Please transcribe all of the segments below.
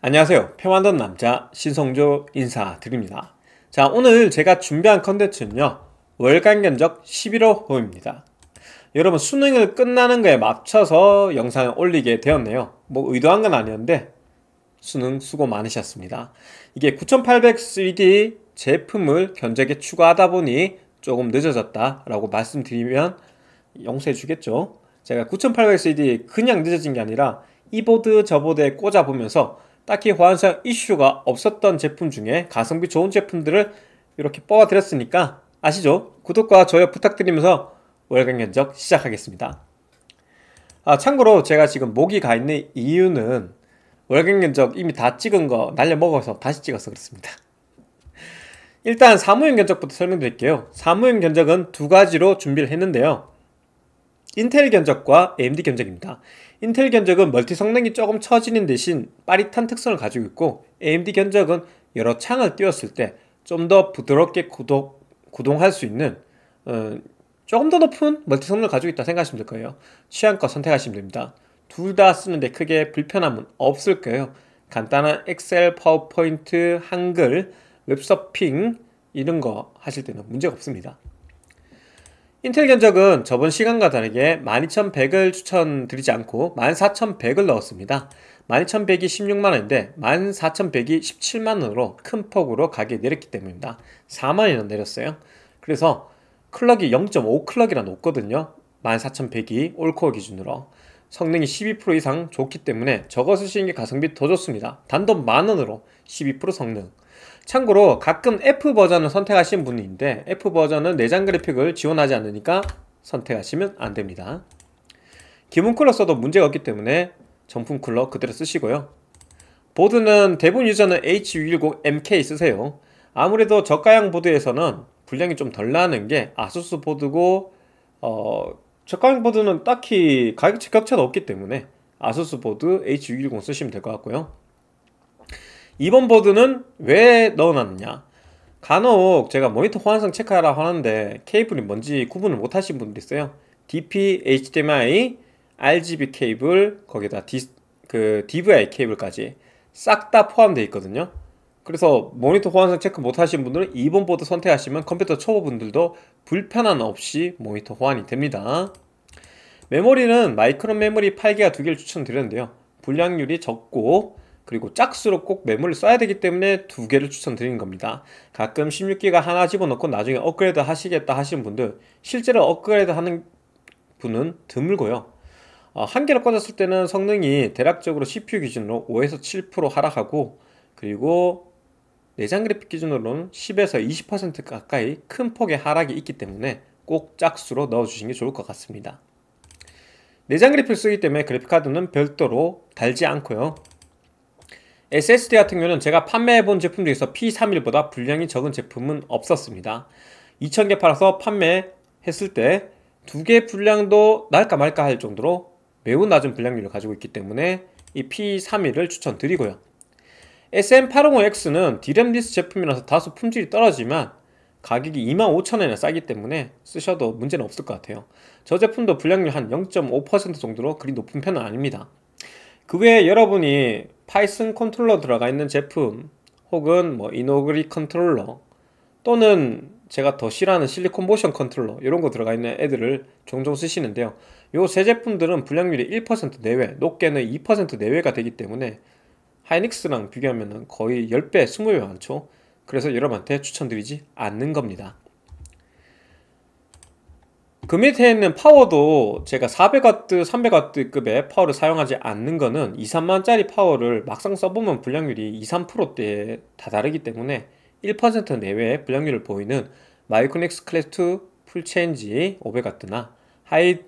안녕하세요. 평안던 남자 신성조 인사드립니다. 자, 오늘 제가 준비한 컨텐츠는요. 월간 견적 11호호입니다. 여러분 수능을 끝나는 거에 맞춰서 영상을 올리게 되었네요. 뭐 의도한 건 아니었는데 수능 수고 많으셨습니다. 이게 9800CD 제품을 견적에 추가하다 보니 조금 늦어졌다라고 말씀드리면 용서해 주겠죠. 제가 9800CD 그냥 늦어진 게 아니라 이 보드 저 보드에 꽂아보면서 딱히 호환성 이슈가 없었던 제품 중에 가성비 좋은 제품들을 이렇게 뽑아드렸으니까 아시죠? 구독과 좋아요 부탁드리면서 월간 견적 시작하겠습니다. 아, 참고로 제가 지금 목이 가 있는 이유는 월간 견적 이미 다 찍은 거 날려먹어서 다시 찍어서 그렇습니다. 일단 사무용 견적부터 설명드릴게요. 사무용 견적은 두 가지로 준비를 했는데요. 인텔 견적과 AMD 견적입니다. 인텔 견적은 멀티 성능이 조금 처지는 대신 빠릿한 특성을 가지고 있고 AMD 견적은 여러 창을 띄웠을 때 좀 더 부드럽게 구독, 구동할 수 있는 음, 조금 더 높은 멀티 성능을 가지고 있다 생각하시면 될 거예요. 취향껏 선택하시면 됩니다. 둘 다 쓰는데 크게 불편함은 없을 거예요. 간단한 엑셀, 파워포인트, 한글, 웹서핑 이런 거 하실 때는 문제가 없습니다. 인텔 견적은 저번 시간과 다르게 12100을 추천드리지 않고 14100을 넣었습니다. 12100이 16만원인데 14100이 17만원으로 큰 폭으로 가격이 내렸기 때문입니다. 4만원 이 내렸어요. 그래서 클럭이 0.5 클럭이라 높거든요. 14100이 올코어 기준으로. 성능이 12% 이상 좋기 때문에 저거 쓰시는 게 가성비 더 좋습니다. 단돈 만원으로 12% 성능. 참고로 가끔 F버전을 선택하신 분인데 F버전은 내장 그래픽을 지원하지 않으니까 선택하시면 안됩니다 기본 쿨러 써도 문제가 없기 때문에 정품 쿨러 그대로 쓰시고요 보드는 대부분 유저는 H610MK 쓰세요 아무래도 저가형 보드에서는 분량이 좀 덜 나는 게 아수스 보드고 어, 저가형 보드는 딱히 가격 적격차도 없기 때문에 아수스 보드 H610 쓰시면 될 것 같고요 이번 보드는 왜 넣어놨느냐 간혹 제가 모니터 호환성 체크하라 하는데 케이블이 뭔지 구분을 못하신 분들 있어요 DP, HDMI, RGB 케이블 거기다 디, 그 DVI 케이블까지 싹 다 포함되어 있거든요 그래서 모니터 호환성 체크 못하신 분들은 이번 보드 선택하시면 컴퓨터 초보분들도 불편함 없이 모니터 호환이 됩니다 메모리는 마이크론 메모리 8기가 두 개를 추천드렸는데요 분량률이 적고 그리고 짝수로 꼭 메모를 써야 되기 때문에 두 개를 추천드리는 겁니다. 가끔 16기가 하나 집어넣고 나중에 업그레이드 하시겠다 하시는 분들 실제로 업그레이드 하는 분은 드물고요. 어, 한 개를 꺼졌을 때는 성능이 대략적으로 CPU 기준으로 5에서 7% 하락하고 그리고 내장 그래픽 기준으로는 10에서 20% 가까이 큰 폭의 하락이 있기 때문에 꼭 짝수로 넣어주시는 게 좋을 것 같습니다. 내장 그래픽 을 쓰기 때문에 그래픽카드는 별도로 달지 않고요. SSD 같은 경우는 제가 판매해본 제품 중에서 P31보다 분량이 적은 제품은 없었습니다. 2,000개 팔아서 판매했을 때 두개 분량도 날까 말까 할 정도로 매우 낮은 분량률을 가지고 있기 때문에 이 P31을 추천드리고요. SM850X는 디램 디스 제품이라서 다소 품질이 떨어지만 지 가격이 25,000원이나 싸기 때문에 쓰셔도 문제는 없을 것 같아요. 저 제품도 분량률 한 0.5% 정도로 그리 높은 편은 아닙니다. 그 외에 여러분이 파이썬 컨트롤러 들어가 있는 제품 혹은 뭐 이노그리 컨트롤러 또는 제가 더 싫어하는 실리콘 모션 컨트롤러 이런 거 들어가 있는 애들을 종종 쓰시는데요 요 세 제품들은 불량률이 1% 내외 높게는 2% 내외가 되기 때문에 하이닉스랑 비교하면 거의 10배, 20배 많죠 그래서 여러분한테 추천드리지 않는 겁니다 그 밑에 있는 파워도 제가 400W, 300W급의 파워를 사용하지 않는 거는 2, 3만짜리 파워를 막상 써보면 불량률이 2, 3%대에 다다르기 때문에 1% 내외의 불량률을 보이는 마이크로닉스 클래스2 풀체인지 500W나 하이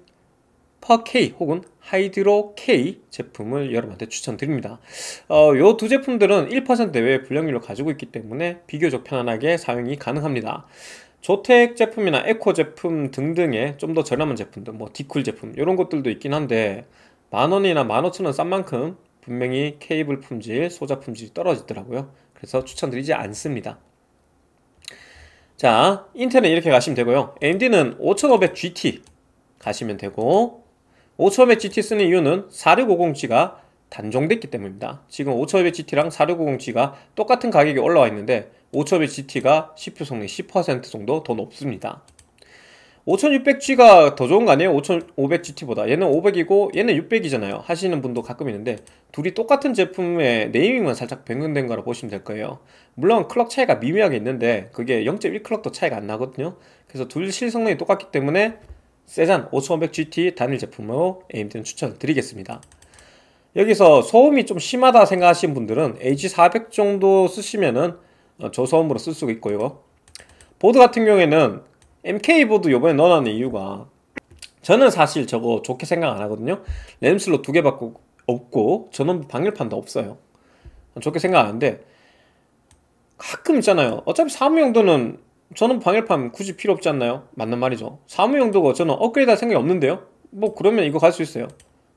퍼K 혹은 하이드로 K 제품을 여러분한테 추천드립니다. 어, 요 두 제품들은 1% 내외의 불량률을 가지고 있기 때문에 비교적 편안하게 사용이 가능합니다. 조텍 제품이나 에코 제품 등등의 좀 더 저렴한 제품들 뭐 디쿨 제품 이런 것들도 있긴 한데 만원이나 만오천원 싼 만큼 분명히 케이블 품질, 소자 품질이 떨어지더라고요 그래서 추천드리지 않습니다 자 인텔은 이렇게 가시면 되고요 AMD는 5500GT 가시면 되고 5500GT 쓰는 이유는 4650G가 단종됐기 때문입니다. 지금 5200 GT랑 4650G가 똑같은 가격이 올라와 있는데 5200 GT가 CPU 성능 10% 정도 더 높습니다. 5600G가 더 좋은 거 아니에요? 5500GT보다 얘는 500이고 얘는 600이잖아요 하시는 분도 가끔 있는데 둘이 똑같은 제품의 네이밍만 살짝 변경된 거라 보시면 될 거예요 물론 클럭 차이가 미묘하게 있는데 그게 0.1클럭도 차이가 안 나거든요 그래서 둘 실성능이 똑같기 때문에 세잔 5500GT 단일 제품으로 AMD는 추천드리겠습니다 여기서 소음이 좀 심하다 생각하신 분들은 h 4 0 0 정도 쓰시면은 어, 저소음으로 쓸 수가 있고요 보드 같은 경우에는 MK보드 요번에 넣어놨는 이유가 저는 사실 저거 좋게 생각 안 하거든요 램슬로 두개 밖에 없고 전원 방열판도 없어요 좋게 생각 안 하는데 가끔 있잖아요 어차피 사무용도는 저는 방열판 굳이 필요 없지 않나요? 맞는 말이죠 사무용도가 저는 업그레이드 할 생각이 없는데요 뭐 그러면 이거 갈 수 있어요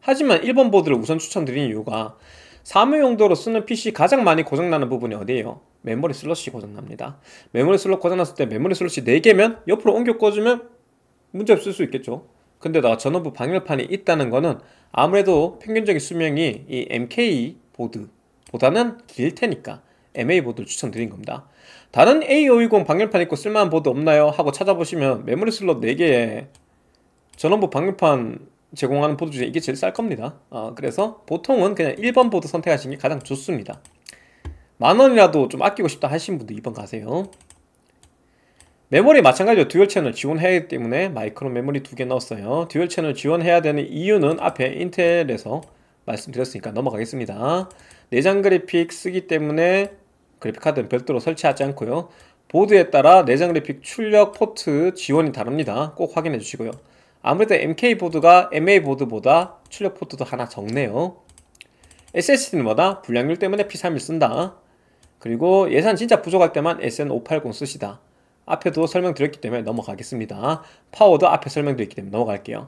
하지만 1번 보드를 우선 추천드리는 이유가 사무 용도로 쓰는 PC 가장 많이 고장나는 부분이 어디예요? 메모리 슬롯이 고장납니다. 메모리 슬롯 고장났을 때 메모리 슬롯이 4개면 옆으로 옮겨 꽂으면 문제없을 수 있겠죠. 근데 나 전원부 방열판이 있다는 거는 아무래도 평균적인 수명이 이 MK 보드보다는 길 테니까 MA 보드를 추천드린 겁니다. 다른 A520 방열판 있고 쓸만한 보드 없나요? 하고 찾아보시면 메모리 슬롯 4개에 전원부 방열판 제공하는 보드 중에 이게 제일 쌀 겁니다 어, 그래서 보통은 그냥 1번 보드 선택하시는 게 가장 좋습니다 만원이라도 좀 아끼고 싶다 하신 분도 2번 가세요 메모리 마찬가지로 듀얼 채널 지원해야 하기 때문에 마이크로 메모리 두 개 넣었어요 듀얼 채널 지원해야 되는 이유는 앞에 인텔에서 말씀드렸으니까 넘어가겠습니다 내장 그래픽 쓰기 때문에 그래픽카드는 별도로 설치하지 않고요 보드에 따라 내장 그래픽 출력 포트 지원이 다릅니다 꼭 확인해 주시고요 아무래도 MK 보드가 MA 보드보다 출력 포트도 하나 적네요 s s d 는뭐다 불량률 때문에 P3을 쓴다 그리고 예산 진짜 부족할 때만 SN580 쓰시다 앞에도 설명드렸기 때문에 넘어가겠습니다 파워도 앞에 설명드렸기 때문에 넘어갈게요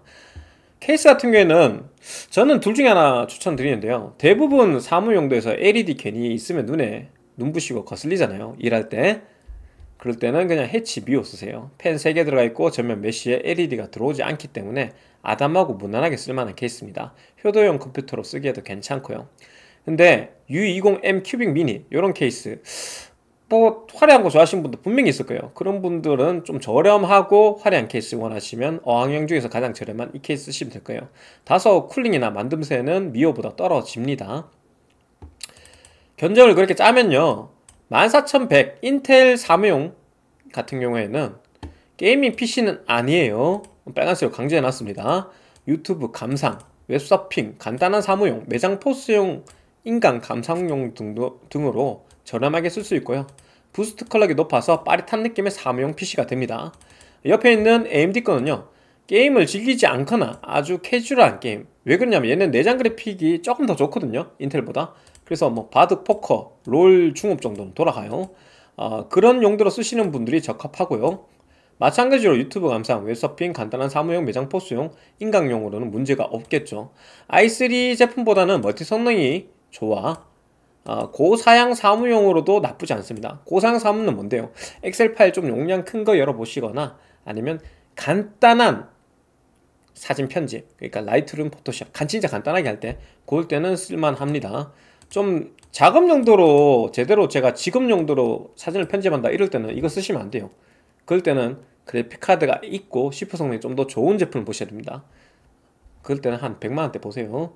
케이스 같은 경우에는 저는 둘 중에 하나 추천드리는데요 대부분 사무용도에서 LED 캔이 있으면 눈에 눈부시고 거슬리잖아요 일할 때 그럴 때는 그냥 해치 미오 쓰세요. 펜 3개 들어가 있고 전면 메쉬에 LED가 들어오지 않기 때문에 아담하고 무난하게 쓸만한 케이스입니다. 효도용 컴퓨터로 쓰기에도 괜찮고요. 근데 U20M 큐빅 미니 이런 케이스 뭐 화려한 거 좋아하시는 분도 분명히 있을 거예요. 그런 분들은 좀 저렴하고 화려한 케이스 원하시면 어항형 중에서 가장 저렴한 이 케이스 쓰시면 될 거예요. 다소 쿨링이나 만듦새는 미오보다 떨어집니다. 견적을 그렇게 짜면요. 14100 인텔 사무용 같은 경우에는 게이밍 PC는 아니에요 빨간색으로 강제해놨습니다 유튜브 감상, 웹서핑, 간단한 사무용, 매장 포스용, 인간 감상용 등도, 등으로 저렴하게 쓸 수 있고요 부스트 컬러가 높아서 빠릿한 느낌의 사무용 PC가 됩니다 옆에 있는 AMD 거는요 게임을 즐기지 않거나 아주 캐주얼한 게임 왜 그러냐면 얘는 내장 그래픽이 조금 더 좋거든요 인텔보다 그래서 뭐 바둑, 포커, 롤, 중업 정도는 돌아가요. 어, 그런 용도로 쓰시는 분들이 적합하고요. 마찬가지로 유튜브 감상, 웹서핑, 간단한 사무용, 매장 포스용, 인강용으로는 문제가 없겠죠. i3 제품보다는 멀티 성능이 좋아 어, 고사양 사무용으로도 나쁘지 않습니다. 고사양 사무는 뭔데요? 엑셀 파일 좀 용량 큰 거 열어보시거나 아니면 간단한 사진 편집, 그러니까 라이트룸, 포토샵, 간 진짜 간단하게 할 때, 그럴 때는 쓸만합니다. 좀 작업 용도로 제대로 제가 지금 용도로 사진을 편집한다 이럴 때는 이거 쓰시면 안 돼요 그럴 때는 그래픽 카드가 있고 CPU 성능이 좀 더 좋은 제품을 보셔야 됩니다 그럴 때는 한 100만원대 보세요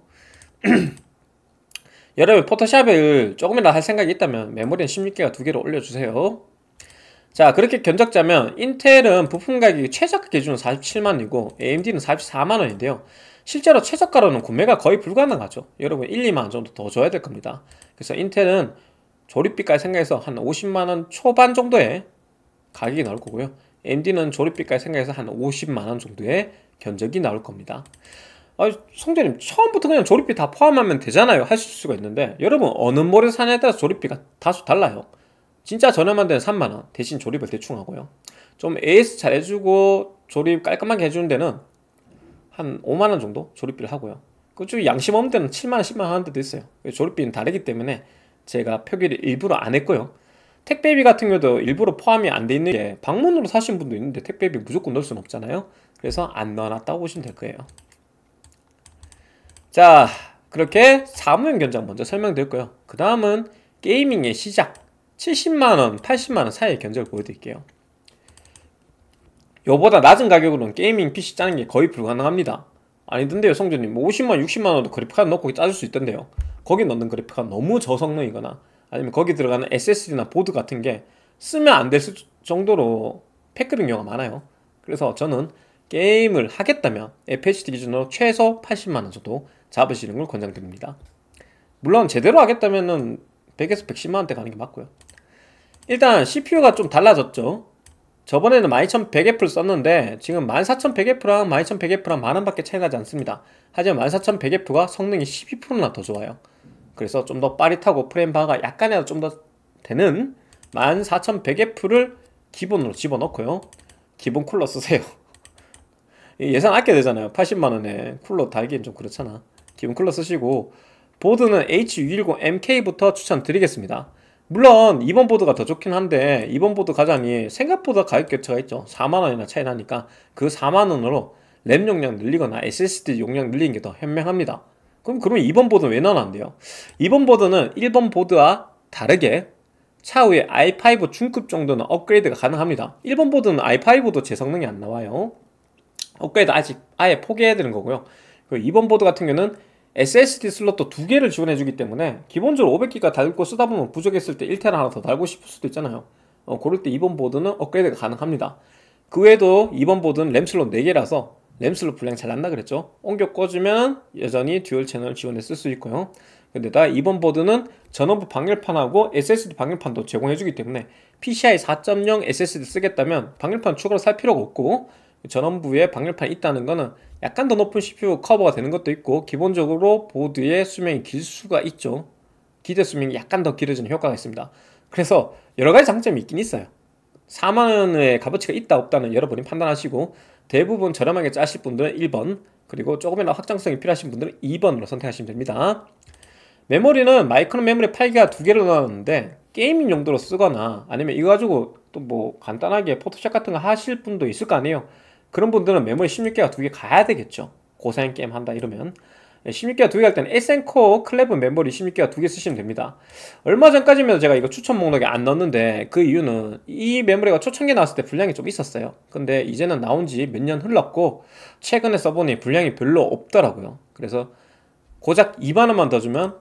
여러분 포토샵을 조금이라도 할 생각이 있다면 메모리는 1 6개가두 개로 올려주세요 자 그렇게 견적자면 인텔은 부품 가격이 최저가 기준 은 47만원이고 AMD는 44만원인데요 실제로 최저가로는 구매가 거의 불가능하죠. 여러분 1, 2만원 정도 더 줘야 될 겁니다. 그래서 인텔은 조립비까지 생각해서 한 50만원 초반 정도에 가격이 나올 거고요. AMD는 조립비까지 생각해서 한 50만원 정도의 견적이 나올 겁니다. 아, 성재님 처음부터 그냥 조립비 다 포함하면 되잖아요 하실 수가 있는데 여러분 어느 모래 사냐에 따라서 조립비가 다소 달라요 진짜 저렴한 데는 3만원 대신 조립을 대충 하고요 좀 AS 잘 해주고 조립 깔끔하게 해주는 데는 한 5만 원 정도 조립비를 하고요. 그좀 양심 없는 때는 7만 원, 10만 원 하는 데도 있어요. 조립비는 다르기 때문에 제가 표기를 일부러 안 했고요. 택배비 같은 경우도 일부러 포함이 안 돼 있는 게 방문으로 사신 분도 있는데 택배비 무조건 넣을 수는 없잖아요. 그래서 안 넣어놨다고 보시면 될 거예요. 자, 그렇게 사무용 견장 먼저 설명드렸고요. 그 다음은 게이밍의 시작. 70만원, 80만원 사이의 견적을 보여드릴게요. 요보다 낮은 가격으로는 게이밍 PC 짜는 게 거의 불가능합니다 아니던데요 성준님 뭐 50만 60만원도 그래픽카드 넣고 짜줄 수 있던데요 거기 넣는 그래픽카드 너무 저성능이거나 아니면 거기 들어가는 SSD나 보드 같은 게 쓰면 안 될 정도로 패급인 경우가 많아요 그래서 저는 게임을 하겠다면 FHD 기준으로 최소 80만원 정도 잡으시는 걸 권장드립니다 물론 제대로 하겠다면은 100에서 110만원대 가는 게 맞고요 일단 CPU가 좀 달라졌죠 저번에는 12100F를 썼는데 지금 14100F랑 12100F랑 만원 밖에 차이가 나지 않습니다 하지만 14100F가 성능이 12%나 더 좋아요 그래서 좀 더 빠릿하고 프레임 바가 약간이라도 좀 더 되는 14100F를 기본으로 집어넣고요 기본 쿨러 쓰세요 예산 아껴야 되잖아요 80만원에 쿨러 달기엔 좀 그렇잖아 기본 쿨러 쓰시고 보드는 H610MK부터 추천드리겠습니다 물론 이번 보드가 더 좋긴 한데 이번 보드 가자니 생각보다 가격 격차가 있죠 4만원이나 차이 나니까 그 4만원으로 램 용량 늘리거나 SSD 용량 늘리는 게 더 현명합니다 그럼 그러면 2번 보드는 왜나왔는데요이번 보드는 1번 보드와 다르게 차후에 i5 중급 정도는 업그레이드가 가능합니다 1번 보드는 i5도 제 성능이 안 나와요 업그레이드 아직 아예 포기해야 되는 거고요 그리고 2번 보드 같은 경우는 SSD 슬롯도 두 개를 지원해 주기 때문에 기본적으로 500기가 달고 쓰다 보면 부족했을 때 1테라 하나 더 달고 싶을 수도 있잖아요 어, 그럴 때 이번 보드는 업그레이드가 가능합니다 그 외에도 이번 보드는 램 슬롯 4개라서 램 슬롯 분량 잘 난다 그랬죠 옮겨 꽂으면 여전히 듀얼 채널 지원해 쓸 수 있고요 근데다 이번 보드는 전원부 방열판하고 SSD 방열판도 제공해주기 때문에 PCI 4.0 SSD 쓰겠다면 방열판 추가로 살 필요가 없고 전원부에 방열판이 있다는 거는 약간 더 높은 CPU 커버가 되는 것도 있고 기본적으로 보드의 수명이 길 수가 있죠 기대 수명이 약간 더 길어지는 효과가 있습니다 그래서 여러 가지 장점이 있긴 있어요 4만원의 값어치가 있다 없다는 여러분이 판단하시고 대부분 저렴하게 짜실 분들은 1번 그리고 조금이나 확장성이 필요하신 분들은 2번으로 선택하시면 됩니다 메모리는 마이크론 메모리 8기가 두 개로 나왔는데 게이밍 용도로 쓰거나 아니면 이거 가지고 또 뭐 간단하게 포토샵 같은 거 하실 분도 있을 거 아니에요 그런 분들은 메모리 16개가 두 개 가야 되겠죠 고사양 게임 한다 이러면 16개가 예, 두개할 때는 에센코 클랩은 메모리 16개가 두 개 쓰시면 됩니다 얼마 전까지면 제가 이거 추천 목록에 안 넣었는데 그 이유는 이 메모리가 초창기에 나왔을 때 분량이 좀 있었어요 근데 이제는 나온 지 몇 년 흘렀고 최근에 써보니 분량이 별로 없더라고요 그래서 고작 2만원만 더 주면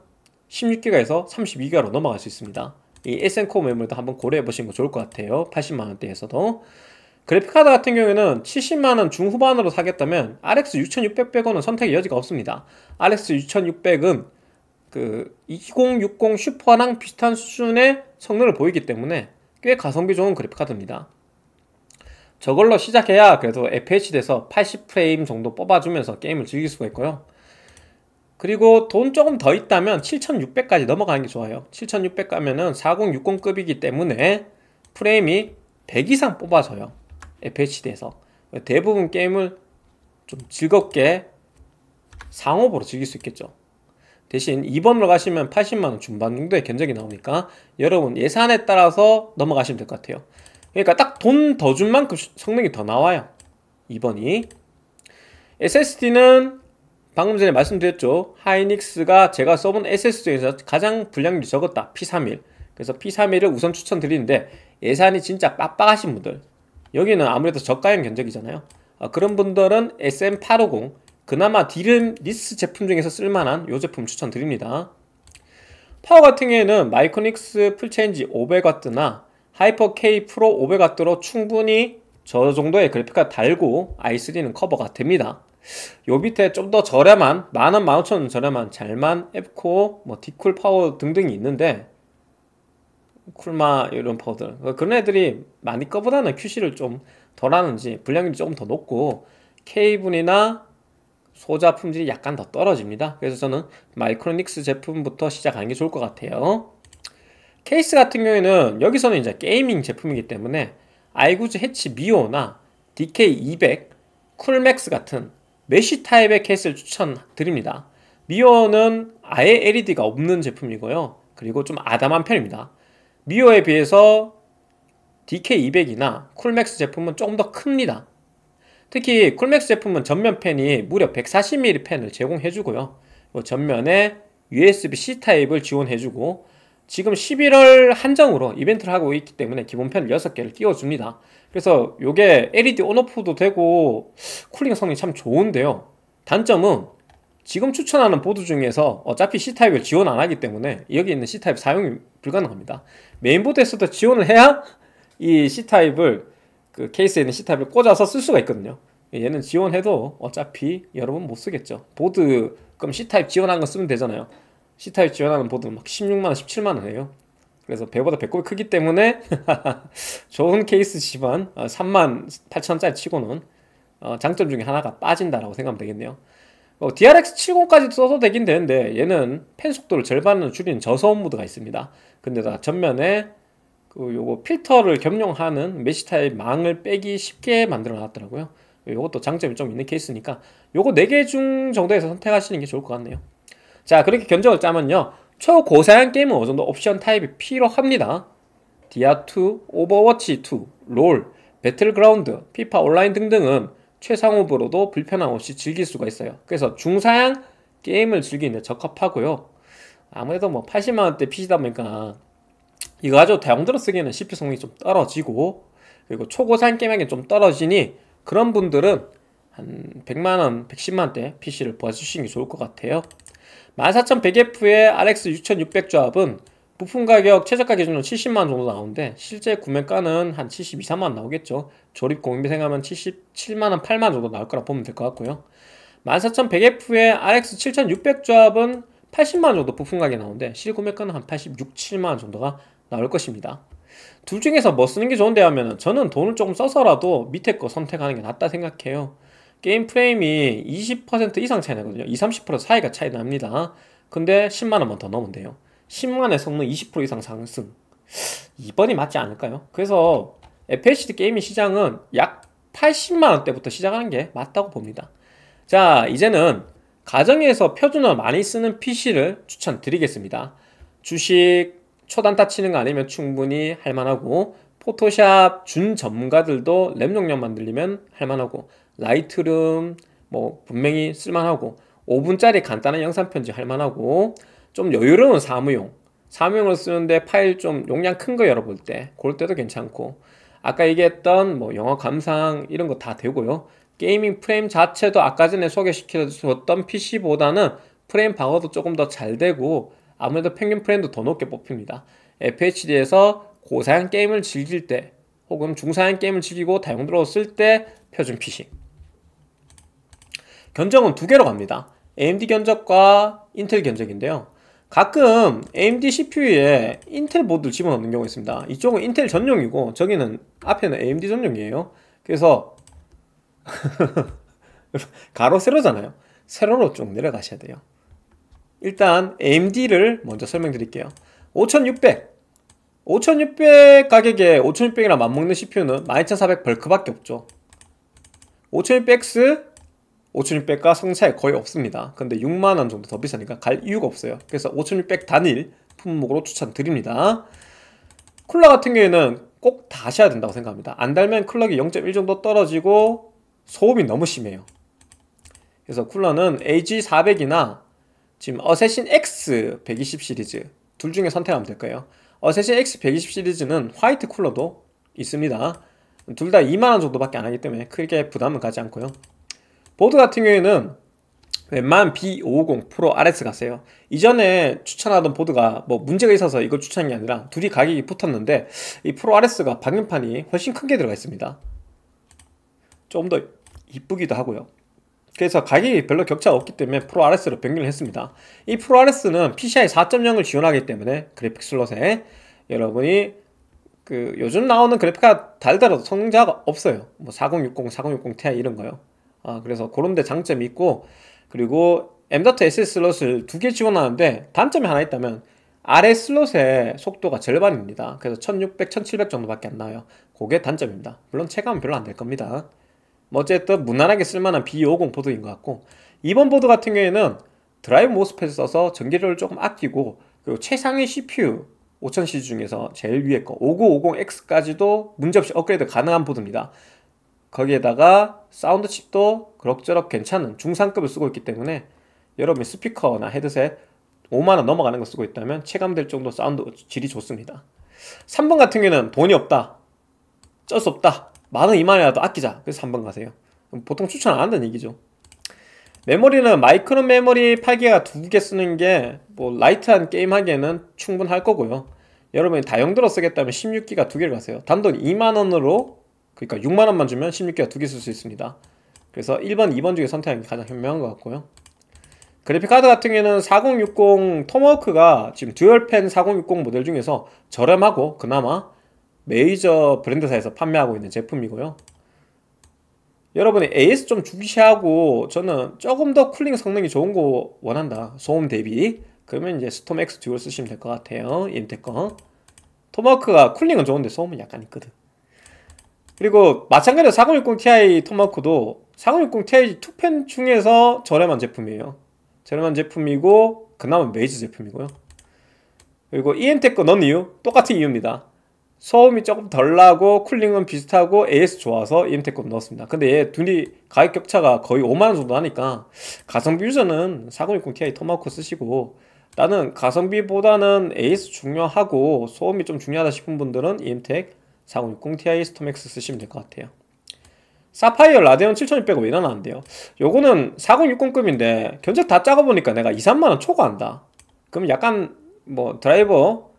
16기가에서 32기가로 넘어갈 수 있습니다 이 에센코 메모리도 한번 고려해 보시는 거 좋을 것 같아요 80만원대에서도 그래픽카드 같은 경우에는 70만원 중후반으로 사겠다면 RX 6600빼고는 선택의 여지가 없습니다. RX 6600은 그 2060 슈퍼랑 비슷한 수준의 성능을 보이기 때문에 꽤 가성비 좋은 그래픽카드입니다. 저걸로 시작해야 그래도 FHD에서 80프레임 정도 뽑아주면서 게임을 즐길 수가 있고요. 그리고 돈 조금 더 있다면 7600까지 넘어가는 게 좋아요. 7600 가면은 4060급이기 때문에 프레임이 100 이상 뽑아져요. FHD에서 대부분 게임을 좀 즐겁게 상업으로 즐길 수 있겠죠 대신 2번으로 가시면 80만원 중반 정도의 견적이 나오니까 여러분 예산에 따라서 넘어가시면 될 것 같아요 그러니까 딱 돈 더 준 만큼 성능이 더 나와요 2번이 SSD는 방금 전에 말씀드렸죠 하이닉스가 제가 써본 SSD에서 가장 불량률이 적었다 P31 그래서 P31을 우선 추천드리는데 예산이 진짜 빡빡하신 분들 여기는 아무래도 저가형 견적이잖아요 어, 그런 분들은 SM850 그나마 디램 리스 제품 중에서 쓸만한 이 제품 추천드립니다 파워 같은 경우에는 마이코닉스 풀체인지 500W나 하이퍼 K 프로 500W로 충분히 저 정도의 그래픽카 달고 i3는 커버가 됩니다 요 밑에 좀 더 저렴한 만원 만오천원 저렴한 잘만 앱코뭐 디쿨 파워 등등이 있는데 쿨마 이런 퍼들 그런 애들이 많이 꺼보다는 QC를 좀 덜 하는지 불량률이 조금 더 높고 K분이나 소자 품질이 약간 더 떨어집니다 그래서 저는 마이크로닉스 제품부터 시작하는 게 좋을 것 같아요 케이스 같은 경우에는 여기서는 이제 게이밍 제품이기 때문에 아이구즈 해치 미오나 DK200 쿨맥스 같은 메쉬 타입의 케이스를 추천드립니다 미오는 아예 LED가 없는 제품이고요 그리고 좀 아담한 편입니다 미오에 비해서 DK200이나 쿨맥스 제품은 조금 더 큽니다. 특히 쿨맥스 제품은 전면 팬이 무려 140mm 팬을 제공해주고요. 뭐 전면에 USB-C 타입을 지원해주고 지금 11월 한정으로 이벤트를 하고 있기 때문에 기본 팬 6개를 띄워줍니다. 그래서 이게 LED 온오프도 되고 쿨링 성능이 참 좋은데요. 단점은 지금 추천하는 보드 중에서 어차피 C타입을 지원 안 하기 때문에 여기 있는 C타입 사용이 불가능합니다. 메인보드에서도 지원을 해야 이 C타입을 그 케이스에 있는 C타입을 꽂아서 쓸 수가 있거든요 얘는 지원해도 어차피 여러분 못 쓰겠죠 보드 그럼 C타입 지원한거 쓰면 되잖아요 C타입 지원하는 보드는 막 16만원 17만원 해요 그래서 배보다 배꼽이 크기 때문에 좋은 케이스지만 아, 3만 8천원짜리 치고는 어, 장점 중에 하나가 빠진다라고 생각하면 되겠네요 어, DRX70까지 써도 되긴 되는데 얘는 펜 속도를 절반으로 줄인 저소음 모드가 있습니다 근데다 전면에 그 요거 필터를 겸용하는 메시 타입 망을 빼기 쉽게 만들어 놨더라고요 요것도 장점이 좀 있는 케이스니까 요거 4개 중 정도에서 선택하시는 게 좋을 것 같네요 자 그렇게 견적을 짜면요 초고사양 게임은 어느 정도 옵션 타입이 필요합니다 디아2, 오버워치2, 롤, 배틀그라운드, 피파 온라인 등등은 최상업으로도 불편함 없이 즐길 수가 있어요. 그래서 중사양 게임을 즐기는데 적합하고요. 아무래도 뭐 80만원대 PC다 보니까 이거 아주 대형들로 쓰기에는 CPU 성능이 좀 떨어지고 그리고 초고사양 게임에는 좀 떨어지니 그런 분들은 한 100만원, 110만원대 PC를 보아주시는게 좋을 것 같아요. 14100F의 RX 6600 조합은 부품 가격 최저가 기준으로 7 0만 정도 나오는데 실제 구매가는 한 72, 3만 나오겠죠 조립 공임비 생각하면 77만원, 8만 정도 나올 거라 보면 될 것 같고요 14100F의 RX 7600 조합은 80만원 정도 부품 가격이 나오는데 실구매가는 한 86, 7만원 정도가 나올 것입니다 둘 중에서 뭐 쓰는 게 좋은데 하면 저는 돈을 조금 써서라도 밑에 거 선택하는 게 낫다 생각해요 게임 프레임이 20% 이상 차이 나거든요 20, 30% 사이가 차이 납니다 근데 10만원만 더 넣으면 돼요 10만의 성능 20% 이상 상승 2번이 맞지 않을까요? 그래서 FHD 게이밍 시장은 약 80만원대부터 시작하는 게 맞다고 봅니다 자 이제는 가정에서 표준어 많이 쓰는 PC를 추천드리겠습니다 주식 초단타 치는 거 아니면 충분히 할만하고 포토샵 준 전문가들도 램 용량 만들면 할만하고 라이트룸 뭐 분명히 쓸만하고 5분짜리 간단한 영상 편집 할만하고 좀 여유로운 사무용 사무용을 쓰는데 파일 좀 용량 큰 거 열어볼 때 그럴 때도 괜찮고 아까 얘기했던 뭐 영어 감상 이런 거 다 되고요 게이밍 프레임 자체도 아까 전에 소개시켜줬던 PC보다는 프레임 방어도 조금 더 잘 되고 아무래도 평균 프레임도 더 높게 뽑힙니다 FHD에서 고사양 게임을 즐길 때 혹은 중사양 게임을 즐기고 다용도로 쓸 때 표준 PC 견적은 두 개로 갑니다 AMD 견적과 인텔 견적인데요 가끔 AMD CPU에 인텔 보드를 집어넣는 경우가 있습니다 이쪽은 인텔 전용이고 저기는 앞에는 AMD 전용이에요 그래서 가로 세로잖아요 세로로 쭉 내려가셔야 돼요 일단 AMD를 먼저 설명드릴게요 5600 5600 가격에 5600이랑 맞먹는 CPU는 12400 벌크밖에 없죠 5600X 5600과 성차이 거의 없습니다 근데 6만원 정도 더 비싸니까 갈 이유가 없어요 그래서 5600 단일 품목으로 추천드립니다 쿨러 같은 경우에는 꼭 다셔야 된다고 생각합니다 안 달면 쿨러기 0.1 정도 떨어지고 소음이 너무 심해요 그래서 쿨러는 AG400이나 지금 어세신 X 120 시리즈 둘 중에 선택하면 될까요어세신 X 120 시리즈는 화이트 쿨러도 있습니다 둘 다 2만원 정도밖에 안 하기 때문에 크게 부담은 가지 않고요 보드 같은 경우에는 웬만 b 5 0 프로 RS가 세요 이전에 추천하던 보드가 뭐 문제가 있어서 이걸 추천한 게 아니라 둘이 가격이 붙었는데 이 프로 RS가 방열판이 훨씬 큰 게 들어가 있습니다 좀 더 이쁘기도 하고요 그래서 가격이 별로 격차가 없기 때문에 프로 RS로 변경을 했습니다 이 프로 RS는 PCI 4.0을 지원하기 때문에 그래픽 슬롯에 여러분이 그 요즘 나오는 그래픽과 달달라도 성능 자가 없어요 뭐 4060, 4060 Ti 이런 거요 아, 그래서 그런데 장점이 있고 그리고 M.S 슬롯을 두 개 지원하는데 단점이 하나 있다면 아래 슬롯의 속도가 절반입니다. 그래서 1600, 1700 정도밖에 안 나와요. 그게 단점입니다. 물론 체감은 별로 안 될 겁니다. 뭐 어쨌든 무난하게 쓸만한 B50 보드인 것 같고 이번 보드 같은 경우에는 드라이브 모스펫을 써서 전기료를 조금 아끼고 그리고 최상위 CPU 5000 c 중에서 제일 위에 거 5950X까지도 문제없이 업그레이드 가능한 보드입니다. 거기에다가 사운드 칩도 그럭저럭 괜찮은 중상급을 쓰고 있기 때문에 여러분이 스피커나 헤드셋 5만원 넘어가는 거 쓰고 있다면 체감될 정도 사운드 질이 좋습니다 3번 같은 경우에는 돈이 없다 쩔 수 없다 만원 2만원이라도 아끼자 그래서 3번 가세요 보통 추천 안 한다는 얘기죠 메모리는 마이크론 메모리 8기가 두 개 쓰는 게 뭐 라이트한 게임 하기에는 충분할 거고요 여러분이 다용도로 쓰겠다면 16기가 두 개를 가세요 단돈 2만원으로 그러니까 6만 원만 주면 16기가 2개쓸 수 있습니다. 그래서 1번, 2번 중에 선택하는 게 가장 현명한 것 같고요. 그래픽카드 같은 경우에는 4060 톰워크가 지금 듀얼펜 4060 모델 중에서 저렴하고 그나마 메이저 브랜드사에서 판매하고 있는 제품이고요. 여러분이 AS 좀 주기시하고 저는 조금 더 쿨링 성능이 좋은 거 원한다. 소음 대비. 그러면 이제 스톰 X 듀얼 쓰시면 될 것 같아요. 인텍 거. 토마크가 쿨링은 좋은데 소음은 약간 있거든. 그리고 마찬가지로 4060 Ti 토마코도4060 Ti 2펜 중에서 저렴한 제품이에요. 저렴한 제품이고 그나마 메이지 제품이고요. 그리고 이엔텍 거넌 이유 똑같은 이유입니다. 소음이 조금 덜 나고 쿨링은 비슷하고 AS 좋아서 이엠텍 거 넣었습니다. 근데 얘 둘이 가격 격차가 거의 5만원 정도 하니까 가성비 유저는 4060 Ti 토마코 쓰시고 나는 가성비보다는 AS 중요하고 소음이 좀 중요하다 싶은 분들은 이엠텍 4060ti 스톰엑스 쓰시면 될 것 같아요 사파이어 라데온 7600은 왜 나왔는데요? 요거는 4060급인데 견적 다 작아보니까 내가 2, 3만원 초과한다 그럼 약간 뭐 드라이버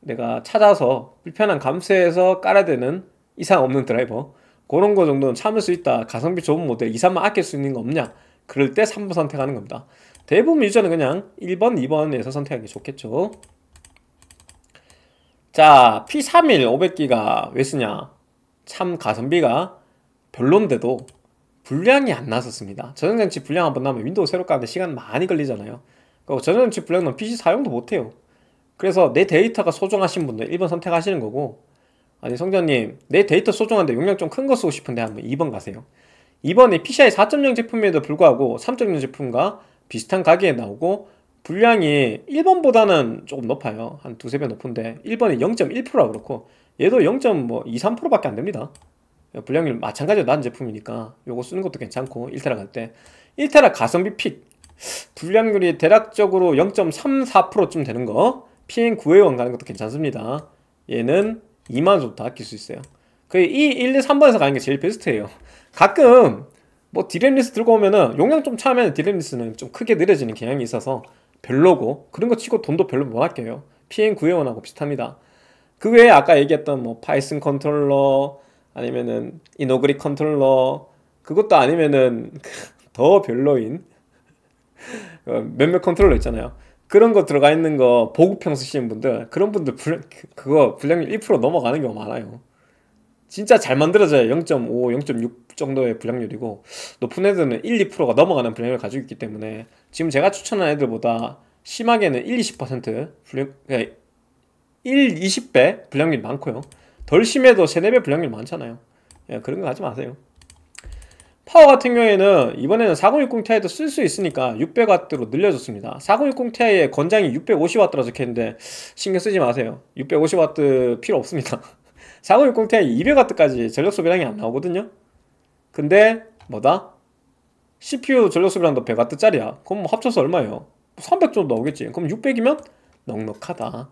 내가 찾아서 불편한 감수해서 깔아야 되는 이상 없는 드라이버 그런 거 정도는 참을 수 있다 가성비 좋은 모델 2, 3만 아낄 수 있는 거 없냐 그럴 때 3번 선택하는 겁니다 대부분 유저는 그냥 1번, 2번에서 선택하는 게 좋겠죠 자, P31 500기가 왜 쓰냐? 참 가성비가 별론데도 불량이안 났었습니다. 전용장치불량 한번 나면 윈도우 새로 까는데 시간 많이 걸리잖아요. 그리고 전용장치불량나 PC 사용도 못해요. 그래서 내 데이터가 소중하신 분들 1번 선택하시는 거고 아니 성전님 내 데이터 소중한데 용량 좀 큰 거 쓰고 싶은데 한번 2번 가세요. 2번이 PCI 4.0 제품에도 불구하고 3.0 제품과 비슷한 가격에 나오고 분량이 1번보다는 조금 높아요. 한 두세 배 높은데 1번이 0.1%라 그렇고 얘도 0.23%밖에 안 됩니다. 분량률 마찬가지로 난 제품이니까 요거 쓰는 것도 괜찮고 1테라 갈 때 1테라 가성비 픽 분량률이 대략적으로 0.34%쯤 되는 거 PN9회원 가는 것도 괜찮습니다. 얘는 2만원 정도 다 아낄 수 있어요. 그 이 1, 2, 3번에서 가는 게 제일 베스트예요. 가끔 뭐 디램 리스 들고 오면은 용량 좀 차면 디램 리스는 좀 크게 느려지는 경향이 있어서 별로고 그런 거 치고 돈도 별로 못 아껴요. p n 9 1하고 비슷합니다. 그 외에 아까 얘기했던 뭐 파이썬 컨트롤러 아니면은 이노그리 컨트롤러 그것도 아니면은 더 별로인 어, 몇몇 컨트롤러 있잖아요. 그런 거 들어가 있는 거 보급형 쓰시는 분들 그런 분들 불, 그거 불량률 1% 넘어가는 경우 많아요. 진짜 잘만들어져요 0.5, 0.6 정도의 불량률이고 높은 애들은 1, 2%가 넘어가는 불량률을 가지고 있기 때문에 지금 제가 추천한 애들보다 심하게는 1, 20% 불량, 그러 1, 20배 불량률 많고요. 덜 심해도 3, 4배 불량률 많잖아요. 예, 그런 거 하지 마세요. 파워 같은 경우에는 이번에는 4060 Ti도 쓸 수 있으니까 600W로 늘려줬습니다. 4060 Ti의 권장이 650W라 적혀있는데 신경 쓰지 마세요. 650W 필요 없습니다. 450Ti 200W까지 전력 소비량이 안 나오거든요 근데 뭐다? CPU 전력 소비량도 100W짜리야 그럼 뭐 합쳐서 얼마예요? 300 뭐 정도 나오겠지 그럼 600이면 넉넉하다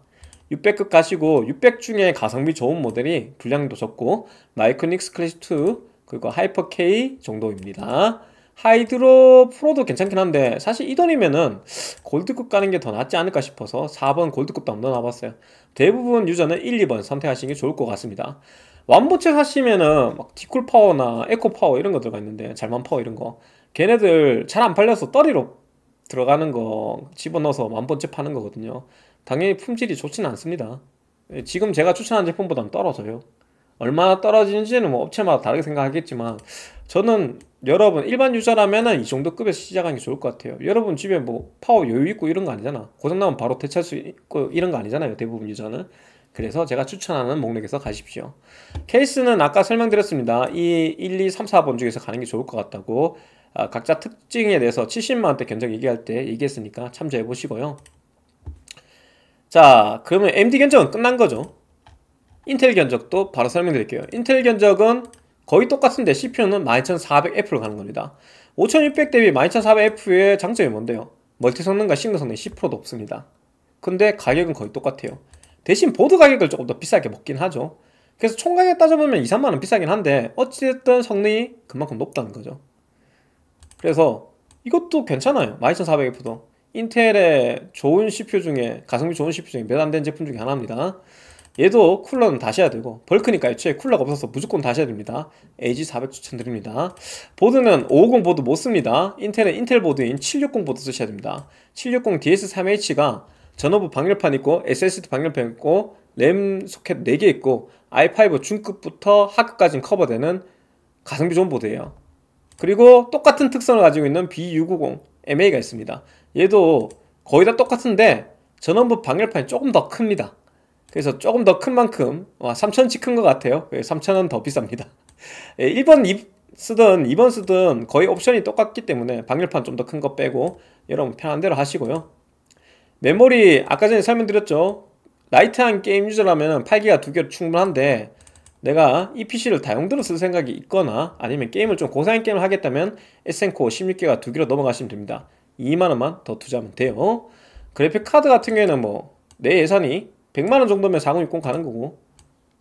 600급 가시고 600 중에 가성비 좋은 모델이 분량도 적고 마이크닉스 클래시2 그리고 하이퍼 K 정도입니다 하이드로 프로도 괜찮긴 한데 사실 이 돈이면은 골드급 가는 게 더 낫지 않을까 싶어서 4번 골드급도 한번 넣어봤어요 대부분 유저는 1, 2번 선택하시는 게 좋을 것 같습니다. 완보체 사시면은 막 디쿨 파워나 에코 파워 이런 거 들어가 있는데 잘만 파워 이런 거 걔네들 잘 안 팔려서 떨이로 들어가는 거 집어넣어서 만번째 파는 거거든요 당연히 품질이 좋지는 않습니다 예, 지금 제가 추천한 제품보다는 떨어져요 얼마나 떨어지는지는 뭐 업체마다 다르게 생각하겠지만 저는 여러분 일반 유저라면은 이 정도 급에서 시작하는 게 좋을 것 같아요 여러분 집에 뭐 파워 여유 있고 이런 거 아니잖아 고장나면 바로 대체할 수 있고 이런 거 아니잖아요 대부분 유저는 그래서 제가 추천하는 목록에서 가십시오 케이스는 아까 설명드렸습니다 이 1, 2, 3, 4번 중에서 가는 게 좋을 것 같다고 아, 각자 특징에 대해서 70만원대 견적 얘기할 때 얘기했으니까 참조해 보시고요 자 그러면 MD 견적은 끝난 거죠 인텔 견적도 바로 설명드릴게요. 인텔 견적은 거의 똑같은데 CPU는 12400F로 가는 겁니다. 5600 대비 12400F의 장점이 뭔데요? 멀티 성능과 싱글 성능이 10%도 없습니다. 근데 가격은 거의 똑같아요. 대신 보드 가격을 조금 더 비싸게 먹긴 하죠. 그래서 총가격 따져보면 2, 3만원 비싸긴 한데 어쨌든 성능이 그만큼 높다는 거죠. 그래서 이것도 괜찮아요. 12400F도. 인텔의 좋은 CPU 중에 가성비 좋은 CPU 중에 몇안된 제품 중에 하나입니다. 얘도 쿨러는 다시 해야 되고 벌크니까 애초에 쿨러가 없어서 무조건 다시 해야 됩니다 AG400 추천드립니다 보드는 550 보드 못씁니다 인텔은 인텔 보드인 760 보드 쓰셔야 됩니다 760 DS3H가 전원부 방열판 있고 SSD 방열판 있고 램 소켓 4개 있고 i5 중급부터 하급까지 커버되는 가성비 좋은 보드예요 그리고 똑같은 특성을 가지고 있는 B650 MA가 있습니다 얘도 거의 다 똑같은데 전원부 방열판이 조금 더 큽니다 그래서 조금 더 큰 만큼 와 3천치 큰 것 같아요 3천원 예, 더 비쌉니다 1번 예, 쓰든 2번 쓰든 거의 옵션이 똑같기 때문에 방열판 좀 더 큰 거 빼고 여러분 편한 대로 하시고요 메모리 아까 전에 설명드렸죠 라이트한 게임 유저라면 8기가 두개로 충분한데 내가 이 PC를 다용도로 쓸 생각이 있거나 아니면 게임을 좀 고사양 게임을 하겠다면 s 센코 16기가 두개로 넘어가시면 됩니다 2만원만 더 투자하면 돼요 그래픽 카드 같은 경우에는 뭐 내 예산이 100만원 정도면 4060 가는 거고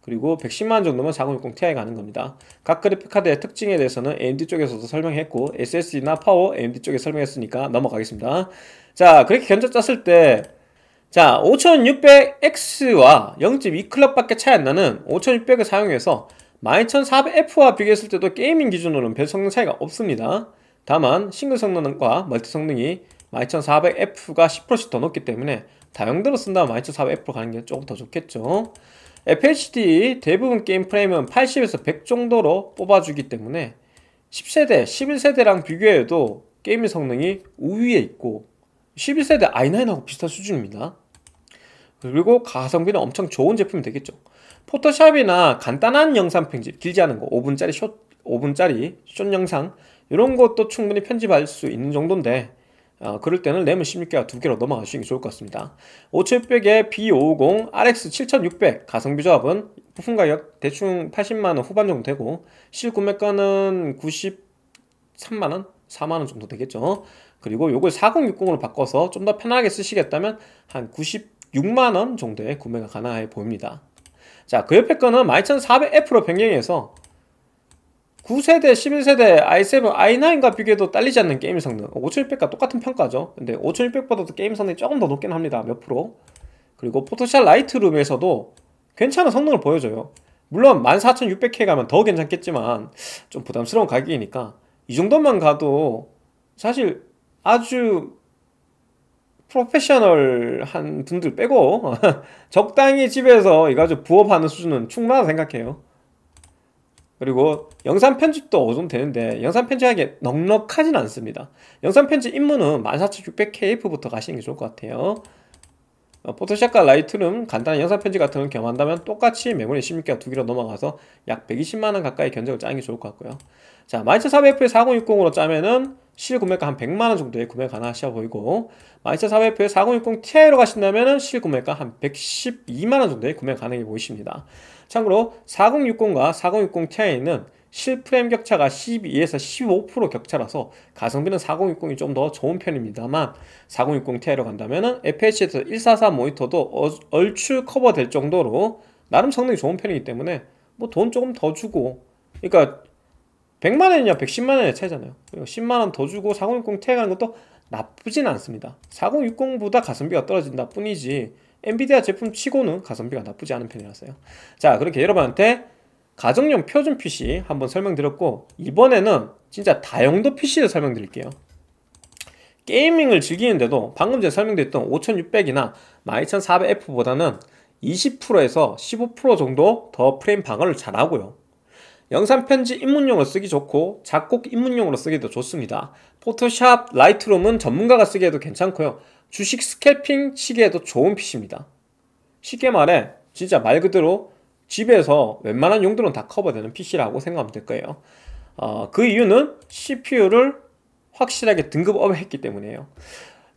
그리고 110만원 정도면 4060 Ti 가는 겁니다. 각 그래픽카드의 특징에 대해서는 AMD 쪽에서도 설명했고 SSD나 파워 AMD 쪽에 설명했으니까 넘어가겠습니다. 자 그렇게 견적 짰을 때자 5600X와 0.2클럽밖에 차이 안 나는 5600을 사용해서 12400F와 비교했을 때도 게이밍 기준으로는 별 성능 차이가 없습니다. 다만 싱글 성능과 멀티 성능이 12400F가 10%씩 더 높기 때문에 다용도로 쓴다면 12400F로 가는 게 조금 더 좋겠죠 FHD 대부분 게임 프레임은 80에서 100 정도로 뽑아주기 때문에 10세대, 11세대랑 비교해도 게임의 성능이 우위에 있고 11세대 i9하고 비슷한 수준입니다 그리고 가성비는 엄청 좋은 제품이 되겠죠 포토샵이나 간단한 영상 편집, 길지 않은 거 5분짜리 숏, 5분짜리 숏 영상 이런 것도 충분히 편집할 수 있는 정도인데 어, 그럴 때는 램은 16개가 2 개로 넘어가시는 게 좋을 것 같습니다. 5600에 B550, RX 7600 가성비 조합은 부품 가격 대충 80만 원 후반 정도 되고 실 구매가는 93만 원, 4만 원 정도 되겠죠. 그리고 이걸 4060으로 바꿔서 좀 더 편하게 쓰시겠다면 한 96만 원 정도에 구매가 가능해 보입니다. 자, 그 옆에 거는 12400F로 변경해서 9세대, 11세대 i7, i9과 비교해도 딸리지 않는 게임 성능 5600과 똑같은 평가죠 근데 5600보다도 게임 성능이 조금 더 높긴 합니다 몇 프로 그리고 포토샵 라이트룸에서도 괜찮은 성능을 보여줘요 물론 14600K 가면 더 괜찮겠지만 좀 부담스러운 가격이니까 이 정도만 가도 사실 아주 프로페셔널한 분들 빼고 적당히 집에서 이거 아주 부업하는 수준은 충분하다 생각해요 그리고 영상 편집도 어느 정도 되는데 영상 편집하기 에 넉넉하진 않습니다. 영상 편집 임무는 14600KF부터 가시는 게 좋을 것 같아요. 어, 포토샵과 라이트룸 간단한 영상 편집 같은 걸 겸한다면 똑같이 메모리 16기가 2 개로 넘어가서 약 120만원 가까이 견적을 짜는 게 좋을 것 같고요 자 12400F에 4060으로 짜면은 실구매가 한 100만원 정도에 구매 가능하셔 보이고 12400F에 4060 Ti로 가신다면은 실구매가 한 112만원 정도에 구매 가능해 보이십니다 참고로 4060과 4060 Ti는 실프레임 격차가 12에서 15% 격차라서 가성비는 4060이 좀 더 좋은 편입니다만 4060 Ti로 간다면 FH에서 144 모니터도 어, 얼추 커버될 정도로 나름 성능이 좋은 편이기 때문에 뭐 돈 조금 더 주고 그러니까 100만원이냐 1 1 0만원이냐 차이잖아요 10만원 더 주고 4060 Ti 가는 것도 나쁘진 않습니다 4060보다 가성비가 떨어진다 뿐이지 엔비디아 제품 치고는 가성비가 나쁘지 않은 편이라서요 자 그렇게 여러분한테 가정용 표준 PC 한번 설명드렸고 이번에는 진짜 다용도 PC를 설명드릴게요 게이밍을 즐기는데도 방금 전에 설명드렸던 5600이나 12400F보다는 20%에서 15% 정도 더 프레임 방어를 잘하고요 영상 편집 입문용으로 쓰기 좋고 작곡 입문용으로 쓰기도 좋습니다 포토샵, 라이트룸은 전문가가 쓰기에도 괜찮고요 주식 스캘핑 시기에도 좋은 PC입니다 쉽게 말해 진짜 말 그대로 집에서 웬만한 용도는 다 커버되는 PC라고 생각하면 될 거예요 어, 그 이유는 CPU를 확실하게 등급업을 했기 때문이에요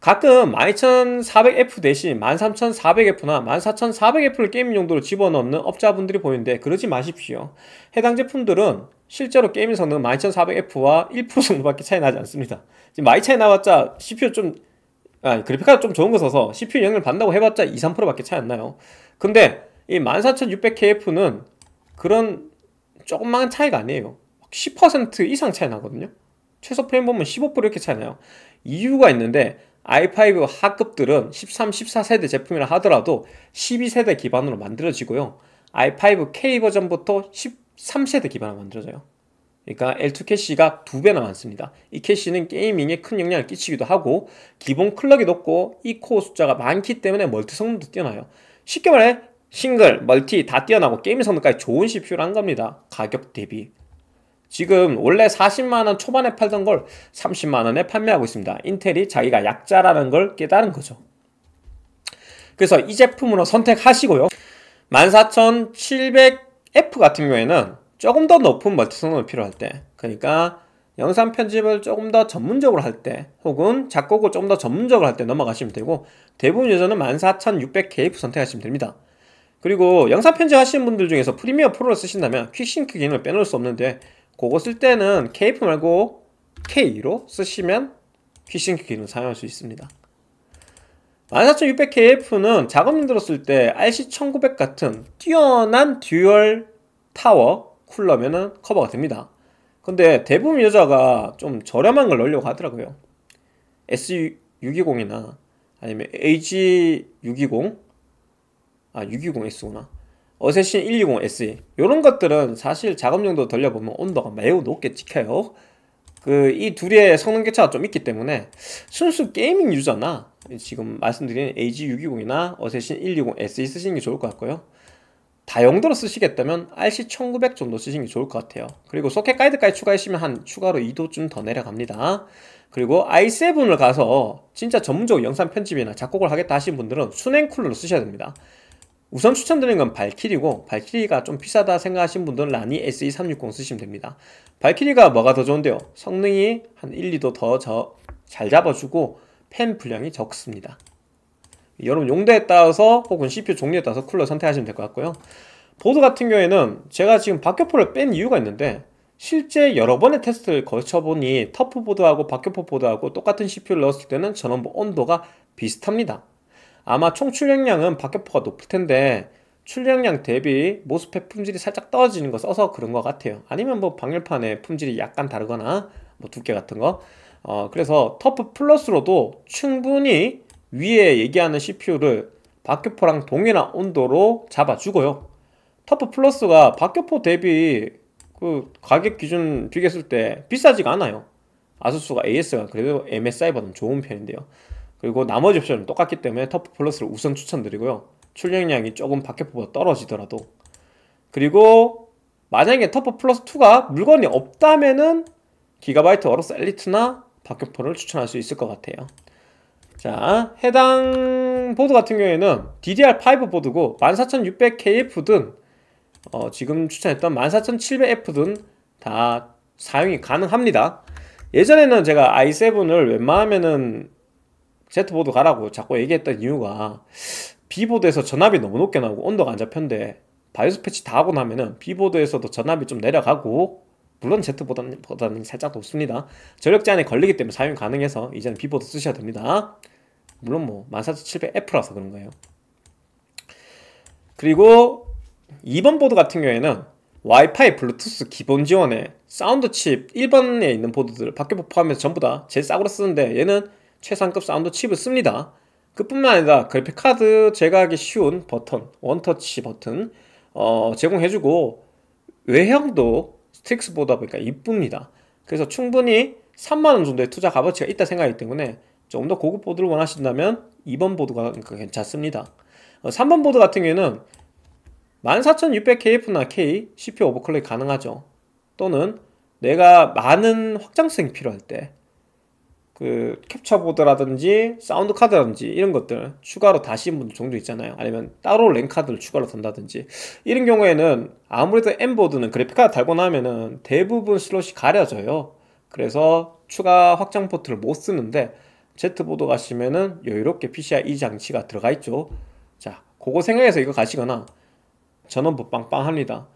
가끔 12400F 대신 13400F나 14400F를 게임 용도로 집어넣는 업자분들이 보이는데 그러지 마십시오 해당 제품들은 실제로 게임 성능 12400F와 1% 정도밖에 차이 나지 않습니다 지금 많이 차이 나왔자 CPU 좀 아, 그래픽카드 좀 좋은 거 써서 CPU 영향을 받는다고 해봤자 2, 3% 밖에 차이 안 나요 근데 이 14600KF는 그런 조금만 차이가 아니에요 10% 이상 차이 나거든요 최소 프레임 보면 15% 이렇게 차이 나요 이유가 있는데 i5 하급들은 13, 14세대 제품이라 하더라도 12세대 기반으로 만들어지고요 i5K 버전부터 13세대 기반으로 만들어져요 그러니까 L2 캐시가 두 배나 많습니다. 이 캐시는 게이밍에 큰 영향을 끼치기도 하고 기본 클럭이 높고 이 코어 숫자가 많기 때문에 멀티 성능도 뛰어나요. 쉽게 말해 싱글, 멀티 다 뛰어나고 게임 성능까지 좋은 CPU를 한 겁니다. 가격 대비. 지금 원래 40만원 초반에 팔던 걸 30만원에 판매하고 있습니다. 인텔이 자기가 약자라는 걸 깨달은 거죠. 그래서 이 제품으로 선택하시고요. 14700F 같은 경우에는 조금 더 높은 멀티 성능이 필요할 때 그러니까 영상 편집을 조금 더 전문적으로 할 때 혹은 작곡을 조금 더 전문적으로 할 때 넘어가시면 되고 대부분 유저는 14600KF 선택하시면 됩니다. 그리고 영상 편집 하시는 분들 중에서 프리미어 프로를 쓰신다면 퀵싱크 기능을 빼놓을 수 없는데 그거 쓸 때는 KF 말고 K로 쓰시면 퀵싱크 기능 을 사용할 수 있습니다 14600KF는 작업용 들었을 때 RC1900 같은 뛰어난 듀얼 타워 쿨러면은 커버가 됩니다 근데 대부분 여자가 좀 저렴한 걸 넣으려고 하더라고요 S620이나 아니면 AG620 아 620S구나 어세신 120SE 이런 것들은 사실 작업용도 돌려보면 온도가 매우 높게 찍혀요 그 이 둘의 성능 개차가좀 있기 때문에 순수 게이밍 유저나 지금 말씀드린 AG620이나 어세신 120SE 쓰시는 게 좋을 것 같고요 다용도로 쓰시겠다면 RC1900 정도 쓰시는 게 좋을 것 같아요 그리고 소켓 가이드까지 추가하시면 한 추가로 2도쯤 더 내려갑니다 그리고 i7을 가서 진짜 전문적으로 영상 편집이나 작곡을 하겠다 하신 분들은 순행 쿨러로 쓰셔야 됩니다 우선 추천드리는 건 발키리고 발키리가 좀 비싸다 생각하신 분들은 라니 SE360 쓰시면 됩니다. 발키리가 뭐가 더 좋은데요? 성능이 한 1, 2도 더 잘 잡아주고 팬 분량이 적습니다. 여러분 용도에 따라서 혹은 CPU 종류에 따라서 쿨러 선택하시면 될 것 같고요. 보드 같은 경우에는 제가 지금 박격포를 뺀 이유가 있는데 실제 여러 번의 테스트를 거쳐보니 터프보드하고 박격포 보드하고 똑같은 CPU를 넣었을 때는 전원부 온도가 비슷합니다. 아마 총 출력량은 박격포가 높을 텐데 출력량 대비 모스펫 품질이 살짝 떨어지는 거 써서 그런 것 같아요 아니면 뭐 방열판의 품질이 약간 다르거나 뭐 두께 같은 거 어, 그래서 터프 플러스로도 충분히 위에 얘기하는 CPU를 박격포랑 동일한 온도로 잡아주고요 터프 플러스가 박격포 대비 그 가격 기준 비교했을 때 비싸지가 않아요 아수스가 AS가 그래도 MSI보다는 좋은 편인데요 그리고 나머지 옵션은 똑같기 때문에 터프 플러스를 우선 추천드리고요. 출력량이 조금 박켓보다 떨어지더라도 그리고 만약에 터프 플러스 2가 물건이 없다면은 기가바이트 어로스 엘리트나 바퀴포를 추천할 수 있을 것 같아요 자 해당 보드 같은 경우에는 DDR5 보드고 14600KF든 어, 지금 추천했던 14700F든 다 사용이 가능합니다 예전에는 제가 i7을 웬만하면은 Z보드 가라고 자꾸 얘기했던 이유가 B보드에서 전압이 너무 높게 나오고 온도가 안 잡혔는데 바이오스 패치 다 하고 나면은 B보드에서도 전압이 좀 내려가고 물론 Z보다는 보다 살짝 높습니다 전력 제한에 걸리기 때문에 사용 가능해서 이제는 B보드 쓰셔야 됩니다 물론 뭐 14700F라서 그런 거예요 그리고 2번 보드 같은 경우에는 와이파이, 블루투스 기본 지원에 사운드 칩 1번에 있는 보드들 밖에 포함해서 전부 다 제일 싸구려 쓰는데 얘는 최상급 사운드 칩을 씁니다. 그뿐만 아니라 그래픽카드 제거하기 쉬운 버튼, 원터치 버튼 어, 제공해주고 외형도 스틱스보다 보니까 이쁩니다. 그래서 충분히 3만원 정도의 투자 값어치가 있다 생각하기 때문에 좀 더 고급 보드를 원하신다면 2번 보드가 그러니까 괜찮습니다. 3번 어, 보드 같은 경우에는 14600KF나 K CPU 오버클럭이 가능하죠. 또는 내가 많은 확장성이 필요할 때그 캡처보드라든지 사운드 카드라든지 이런 것들 추가로 다시는 분들 종종 있잖아요 아니면 따로 랜 카드를 추가로 든다든지 이런 경우에는 아무래도 엠보드는 그래픽카드 달고 나면은 대부분 슬롯이 가려져요 그래서 추가 확장 포트를 못 쓰는데 Z보드 가시면은 여유롭게 p c i 장치가 들어가 있죠 자 그거 생각해서 이거 가시거나 전원부 빵빵합니다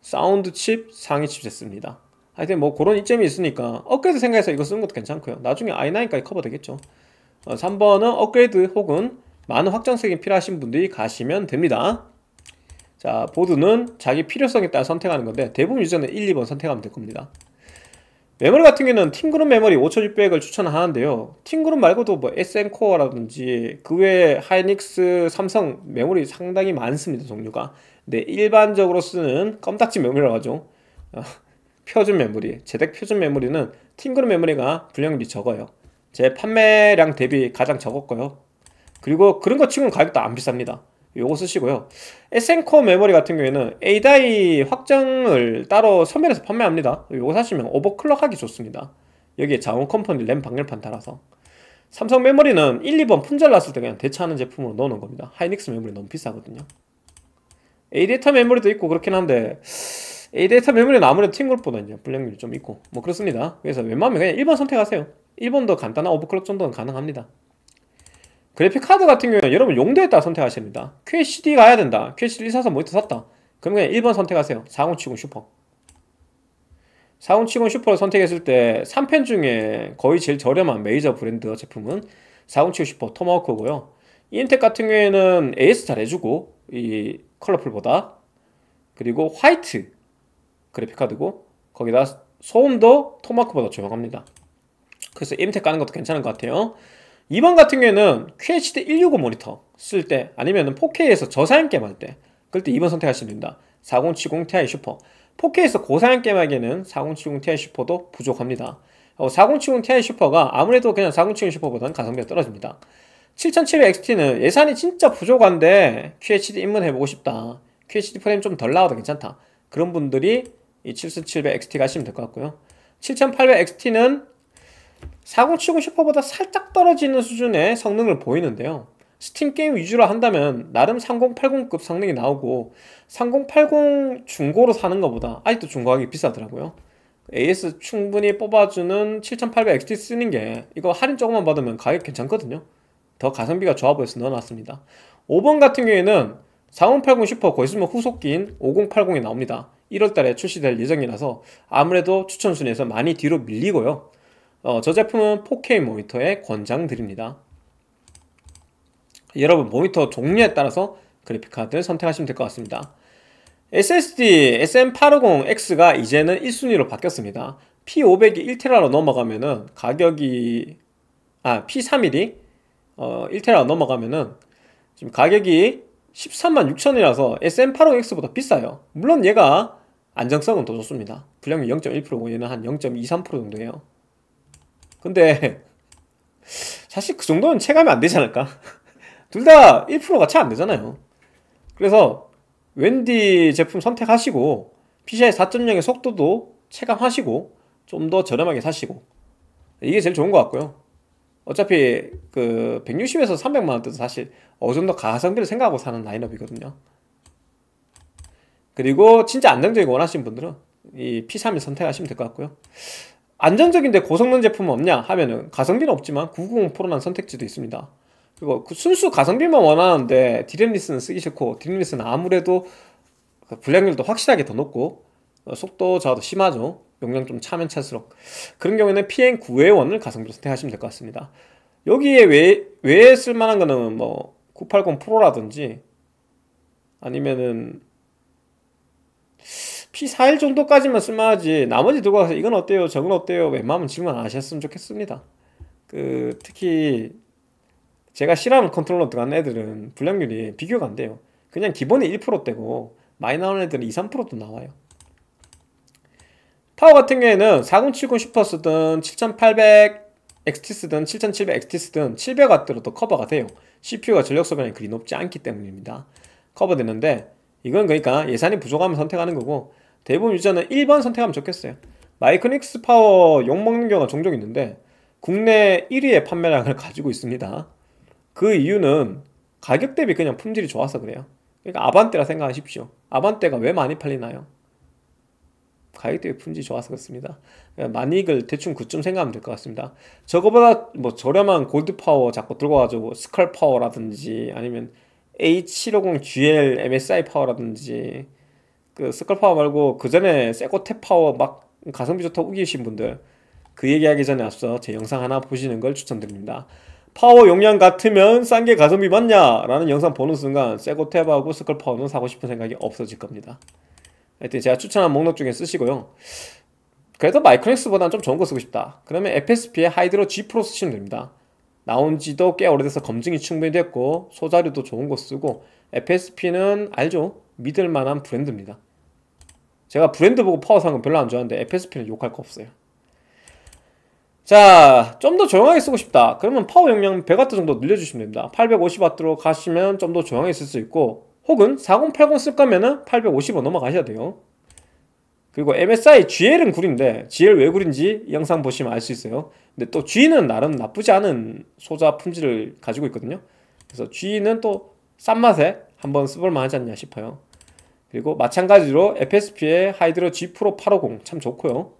사운드 칩 상위 칩 됐습니다 하여튼 뭐 그런 이점이 있으니까 업그레이드 생각해서 이거 쓰는 것도 괜찮고요 나중에 i9까지 커버 되겠죠 어, 3번은 업그레이드 혹은 많은 확장성이 필요하신 분들이 가시면 됩니다 자 보드는 자기 필요성에 따라 선택하는 건데 대부분 유저는 1, 2번 선택하면 될 겁니다 메모리 같은 경우는 팀그룹 메모리 5600을 추천하는데요 팀그룹 말고도 뭐 SM코어라든지 그 외에 하이닉스, 삼성 메모리 상당히 많습니다 종류가 근데 일반적으로 쓰는 껌딱지 메모리라고 하죠 어, 표준 메모리, 제덱 표준 메모리는 팅그룹 메모리가 불량률이 적어요. 제 판매량 대비 가장 적었고요. 그리고 그런 것 치고는 가격도 안 비쌉니다. 요거 쓰시고요. s n 코 메모리 같은 경우에는 ADI 확정을 따로 선별해서 판매합니다. 요거 사시면 오버클럭하기 좋습니다. 여기에 자원 컴퍼니 램 방열판 달아서. 삼성 메모리는 1, 2번 품절 났을 때 그냥 대체하는 제품으로 넣어놓은 겁니다. 하이닉스 메모리 너무 비싸거든요. A 데이터 메모리도 있고 그렇긴 한데 A데이터 메모리는 아무래도 팅글보다 이제 불량률이 좀 있고 뭐 그렇습니다 그래서 웬만하면 그냥 1번 선택하세요 1번도 간단한 오버클럭 정도는 가능합니다 그래픽카드 같은 경우는 여러분 용도에 따라 선택하십니다 QHD 가야 된다 QHD 사서 모니터 샀다 그럼 그냥 1번 선택하세요 4070 슈퍼 4070 슈퍼를 선택했을 때 3편 중에 거의 제일 저렴한 메이저 브랜드 제품은 4070 슈퍼 토마호크고요 인텍 같은 경우에는 AS 잘 해주고 이 컬러풀보다 그리고 화이트 그래픽카드고 거기다 소음도 토마크보다 조용합니다 그래서 임텍 가는 것도 괜찮은 것 같아요 2번 같은 경우에는 QHD 165 모니터 쓸 때 아니면 4K에서 저사양 게임 할 때 그럴 때 2번 선택하시면 됩니다 4070 Ti 슈퍼 4K에서 고사양 게임 하기에는 4070 Ti 슈퍼도 부족합니다 4070 어, Ti 슈퍼가 아무래도 그냥 4070 슈퍼보다는 가성비가 떨어집니다 7700XT는 예산이 진짜 부족한데 QHD 입문해보고 싶다 QHD 프레임 좀 덜 나와도 괜찮다 그런 분들이 이 7700XT 가시면 될 것 같고요 7800XT는 4070 슈퍼보다 살짝 떨어지는 수준의 성능을 보이는데요 스팀 게임 위주로 한다면 나름 3080급 성능이 나오고 3080 중고로 사는 것보다 아직도 중고하기 비싸더라고요 AS 충분히 뽑아주는 7800XT 쓰는 게 이거 할인 조금만 받으면 가격 괜찮거든요 더 가성비가 좋아 보여서 넣어놨습니다 5번 같은 경우에는 4080 슈퍼 거의 쓰면 후속기인 5080이 나옵니다 1월 달에 출시될 예정이라서 아무래도 추천 순위에서 많이 뒤로 밀리고요. 어, 저 제품은 4K 모니터에 권장드립니다. 여러분 모니터 종류에 따라서 그래픽카드를 선택하시면 될 것 같습니다. SSD SM850X가 이제는 1순위로 바뀌었습니다. P500이 1테라로 넘어가면은 가격이 아 P31이 어, 1테라로 넘어가면은 지금 가격이 1 3 6 0 0 0이라서 SM850X보다 비싸요. 물론 얘가 안정성은 더 좋습니다. 불량률 0.1%고 얘는 한 0.23% 정도예요. 근데 사실 그 정도는 체감이 안 되지 않을까? 둘 다 1%가 채안 되잖아요. 그래서 웬디 제품 선택하시고 PCI 4.0의 속도도 체감하시고 좀 더 저렴하게 사시고 이게 제일 좋은 것 같고요. 어차피 그 160에서 300만 원대도 사실 어느 정도 가성비를 생각하고 사는 라인업이거든요. 그리고 진짜 안정적인 원하시는 분들은 이 P3을 선택하시면 될 것 같고요. 안정적인데 고성능 제품은 없냐 하면은 가성비는 없지만 990프로만 선택지도 있습니다. 그리고 그 순수 가성비만 원하는데 디램리스는 쓰기 싫고 디램리스는 아무래도 그 불량률도 확실하게 더 높고 어, 속도 저하도 심하죠. 용량 좀 차면 찰수록 그런 경우에는 PN9A1을 가성비로 선택하시면 될 것 같습니다. 여기에 외, 외에 쓸만한 거는 뭐 980 프로라든지 아니면은 P4일 정도까지만 쓸만하지 나머지 들고 가서 이건 어때요 저건 어때요 웬만하면 질문 안 하셨으면 좋겠습니다 그 특히 제가 싫어하는 컨트롤러 들어간 애들은 불량률이 비교가 안 돼요 그냥 기본이 1%대고 많이 나오는 애들은 2, 3%도 나와요 파워 같은 경우에는 4070 슈퍼 쓰든 7800 XT 쓰든 7700 XT 쓰든 700W로도 커버가 돼요 CPU가 전력 소비량이 그리 높지 않기 때문입니다 커버되는데 이건 그러니까 예산이 부족하면 선택하는 거고 대부분 유저는 1번 선택하면 좋겠어요 마이크닉스 파워 욕먹는 경우가 종종 있는데 국내 1위의 판매량을 가지고 있습니다 그 이유는 가격 대비 그냥 품질이 좋아서 그래요 그러니까 아반떼라 생각하십시오 아반떼가 왜 많이 팔리나요? 가격 대비 품질이 좋아서 그렇습니다 그러니까 만익을 대충 그쯤 생각하면 될 것 같습니다 저거보다 뭐 저렴한 골드 파워 자꾸 들고 와가지고 스컬 파워라든지 아니면 H750GL MSI 파워라든지 그 스컬 파워 말고 그 전에 세코테 파워 막 가성비 좋다고 우기신 분들 그 얘기하기 전에 앞서 제 영상 하나 보시는 걸 추천드립니다. 파워 용량 같으면 싼 게 가성비 맞냐? 라는 영상 보는 순간 세고탭하고 스컬파워는 사고 싶은 생각이 없어질 겁니다. 하여튼 제가 추천한 목록 중에 쓰시고요. 그래도 마이크로닉스보다는 좀 좋은 거 쓰고 싶다. 그러면 FSP의 하이드로 G 프로 쓰시면 됩니다. 나온 지도 꽤 오래돼서 검증이 충분히 됐고 소자료도 좋은 거 쓰고 FSP는 알죠? 믿을 만한 브랜드입니다. 제가 브랜드 보고 파워 산건 별로 안 좋아하는데 FSP는 욕할 거 없어요. 자, 좀 더 조용하게 쓰고 싶다. 그러면 파워 용량 100W 정도 늘려주시면 됩니다. 850W로 가시면 좀 더 조용하게 쓸 수 있고 혹은 4080 쓸 거면은 8 5 0으로 넘어가셔야 돼요. 그리고 MSI GL은 구린데 GL 왜구린지 영상 보시면 알 수 있어요 근데 또 G는 나름 나쁘지 않은 소자 품질을 가지고 있거든요 그래서 G는 또 싼 맛에 한번 써볼만 하지 않냐 싶어요 그리고 마찬가지로 FSP의 하이드로 G 프로 850 참 좋고요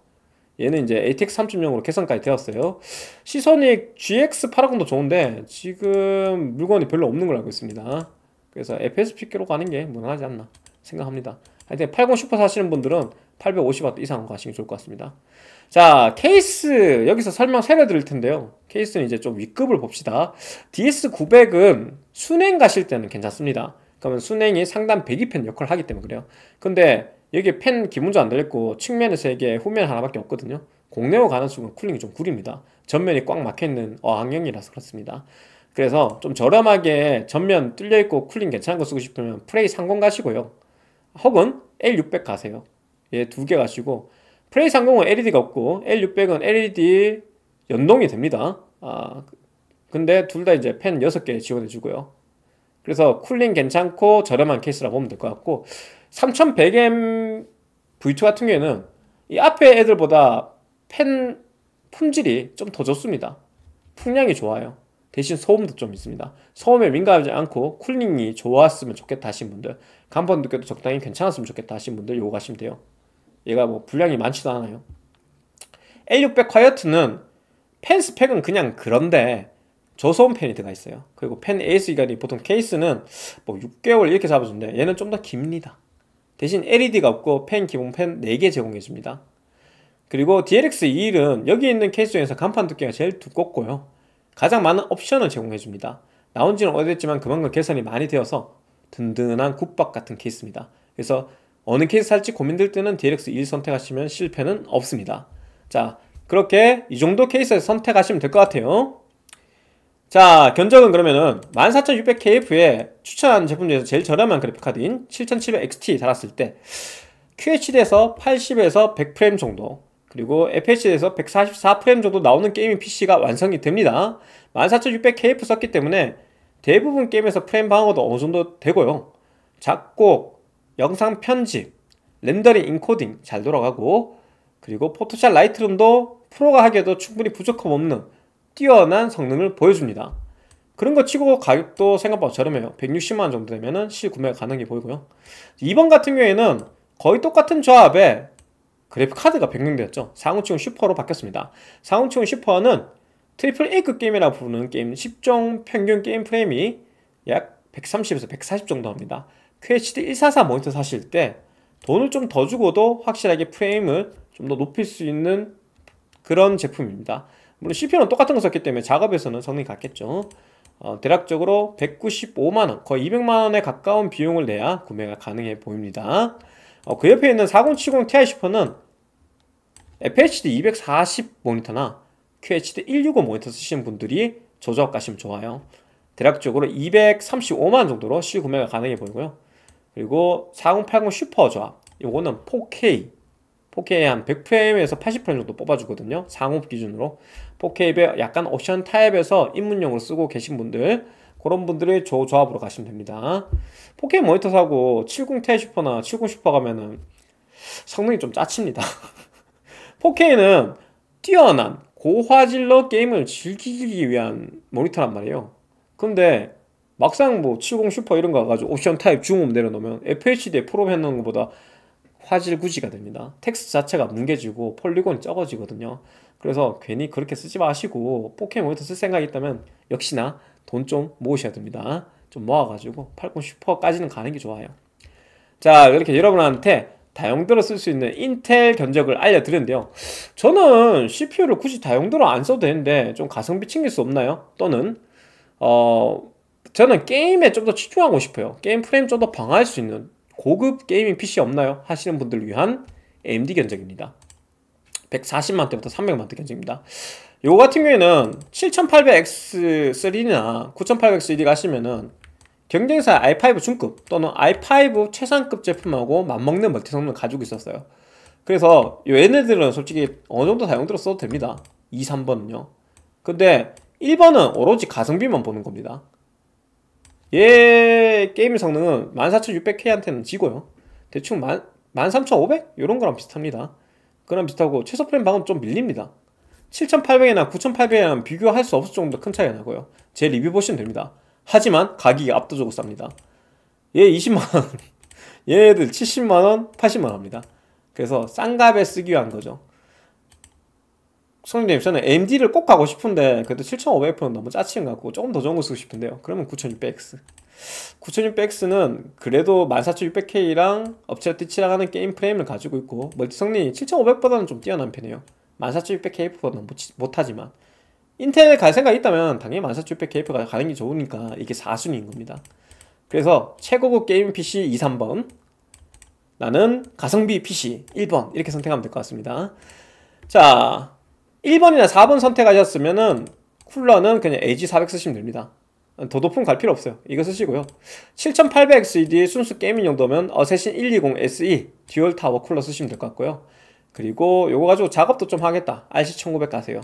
얘는 이제 ATX 3.0으로 개선까지 되었어요 시선이 GX 850도 좋은데 지금 물건이 별로 없는 걸 알고 있습니다 그래서 FSP께로 가는 게 무난하지 않나 생각합니다 하여튼 80 슈퍼 사시는 분들은 850W 이상 가시는게 좋을 것 같습니다. 자, 케이스 여기서 설명 세례 드릴 텐데요. 케이스는 이제 좀 윗급을 봅시다. DS900은 순행 가실 때는 괜찮습니다. 그러면 순행이 상단 배기펜 역할을 하기 때문에 그래요. 근데 여기 펜 기문도 안들렸고 측면에서 이게 후면 하나밖에 없거든요. 공내로 가는 순간 쿨링이 좀 구립니다. 전면이 꽉 막혀있는 어항형이라서 그렇습니다. 그래서 좀 저렴하게 전면 뚫려있고 쿨링 괜찮은 거 쓰고 싶으면 프레이 상공 가시고요. 혹은 L600 가세요. 얘두개가지고플레이상공은 예, LED가 없고 L600은 LED 연동이 됩니다. 아 근데 둘 다 이제 펜 6개 지원해 주고요. 그래서 쿨링 괜찮고 저렴한 케이스라 보면 될 것 같고 3100M V2 같은 경우에는 이 앞에 애들보다 펜 품질이 좀 더 좋습니다. 풍량이 좋아요. 대신 소음도 좀 있습니다. 소음에 민감하지 않고 쿨링이 좋았으면 좋겠다 하신 분들, 간판 두께도 적당히 괜찮았으면 좋겠다 하신 분들 요거 가시면 돼요. 얘가 뭐 분량이 많지도 않아요 L600 콰이어트는 펜 스펙은 그냥 그런데 저소음 펜이 들어가 있어요 그리고 펜 AS 기간이 보통 케이스는 뭐 6개월 이렇게 잡아준대 얘는 좀 더 깁니다 대신 LED가 없고 펜 기본 펜 4개 제공해줍니다 그리고 DLX21은 여기 있는 케이스 중에서 간판 두께가 제일 두껍고요 가장 많은 옵션을 제공해줍니다 나온지는 오래됐지만 그만큼 개선이 많이 되어서 든든한 국밥 같은 케이스입니다 그래서 어느 케이스 살지 고민될 때는 DLX1 선택하시면 실패는 없습니다. 자, 그렇게 이 정도 케이스에 선택하시면 될 것 같아요. 자, 견적은 그러면은 14600KF에 추천하는 제품 중에서 제일 저렴한 그래픽카드인 7700XT 달았을 때 QHD에서 80에서 100프레임 정도 그리고 FHD에서 144프레임 정도 나오는 게이밍 PC가 완성이 됩니다. 14600KF 썼기 때문에 대부분 게임에서 프레임 방어도 어느 정도 되고요. 작곡, 영상 편집, 렌더링, 인코딩 잘 돌아가고 그리고 포토샵 라이트룸도 프로가 하기에도 충분히 부족함 없는 뛰어난 성능을 보여줍니다. 그런 거 치고 가격도 생각보다 저렴해요. 160만원 정도 되면 실구매가 가능해 보이고요. 2번 같은 경우에는 거의 똑같은 조합에 그래픽카드가 변경되었죠. 상우치온 슈퍼로 바뀌었습니다. 상우치온 슈퍼는 트리플 A급 게임이라고 부르는 게임 10종 평균 게임 프레임이 약 130에서 140 정도 합니다. QHD 144 모니터 사실 때 돈을 좀 더 주고도 확실하게 프레임을 좀 더 높일 수 있는 그런 제품입니다 물론 CPU는 똑같은 거 썼기 때문에 작업에서는 성능이 같겠죠 어, 대략적으로 195만원 거의 200만원에 가까운 비용을 내야 구매가 가능해 보입니다 어, 그 옆에 있는 4070 Ti 슈퍼는 FHD 240 모니터나 QHD 165 모니터 쓰시는 분들이 조작 가시면 좋아요 대략적으로 235만 정도로 실구매가 가능해 보이고요 그리고 4080 슈퍼 저압 이거는 4K 4K 한 100프레임에서 80프레임 정도 뽑아주거든요 상업 기준으로 4K 약간 옵션 타입에서 입문용으로 쓰고 계신 분들 그런 분들이 저 조합으로 가시면 됩니다 4K 모니터 사고 70ti 슈퍼나 70 슈퍼 가면은 성능이 좀 짜칩니다 4K는 뛰어난 고화질로 게임을 즐기기 위한 모니터란 말이에요 근데 막상 뭐 70 슈퍼 이런 거 가가지고 옵션 타입 중음 내려놓으면 FHD에 프로 해놓은 것보다 화질 구지가 됩니다. 텍스트 자체가 뭉개지고 폴리곤이 적어지거든요. 그래서 괜히 그렇게 쓰지 마시고 4K 모니터 쓸 생각이 있다면 역시나 돈 좀 모으셔야 됩니다. 좀 모아가지고 80 슈퍼까지는 가는 게 좋아요. 자 이렇게 여러분한테 다용도로 쓸 수 있는 인텔 견적을 알려드렸는데요. 저는 CPU를 굳이 다용도로 안 써도 되는데 좀 가성비 챙길 수 없나요? 또는 어 저는 게임에 좀 더 치중하고 싶어요. 게임 프레임 좀 더 방어할 수 있는 고급 게이밍 PC 없나요? 하시는 분들을 위한 AMD 견적입니다. 140만대부터 300만대 견적입니다. 요 같은 경우에는 7800X3나 9800X3 가시면은 경쟁사 i5 중급 또는 i5 최상급 제품하고 맞먹는 멀티 성능을 가지고 있었어요. 그래서 요 얘네들은 솔직히 어느 정도 사용도로 써도 됩니다. 2, 3번은요. 근데 1번은 오로지 가성비만 보는 겁니다. 얘 예, 게임 성능은 14600K한테는 지고요 대충 13500? 이런 거랑 비슷합니다 그랑 비슷하고 최소 프레임 방은 좀 밀립니다 7800이나 9800이랑 비교할 수 없을 정도 큰 차이가 나고요 제 리뷰 보시면 됩니다 하지만 가격이 압도적으로 쌉니다 얘 20만원 얘들 70만원 80만원 합니다 그래서 싼 값에 쓰기 위한 거죠 손님님 저는 MD를 꼭 가고 싶은데 그래도 7500F는 너무 짜치는 것 같고 조금 더 좋은 거 쓰고 싶은데요 그러면 9600X 9600X는 그래도 14600K랑 업체가 뛰치라가는 게임 프레임을 가지고 있고 멀티 성능이 7500보다는 좀 뛰어난 편이에요 14600K보다는 못, 하지만 인텔 갈 생각이 있다면 당연히 14600K가 가는 게 좋으니까 이게 4순위인 겁니다 그래서 최고급 게임 PC 2, 3번 나는 가성비 PC 1번 이렇게 선택하면 될 것 같습니다 자 1번이나 4번 선택하셨으면은 쿨러는 그냥 AG400 쓰시면 됩니다 더 높은 갈 필요 없어요 이거 쓰시고요 7800XED 순수 게이밍 용도면 어쌔신 120 SE 듀얼 타워 쿨러 쓰시면 될 것 같고요 그리고 요거 가지고 작업도 좀 하겠다 RC1900 가세요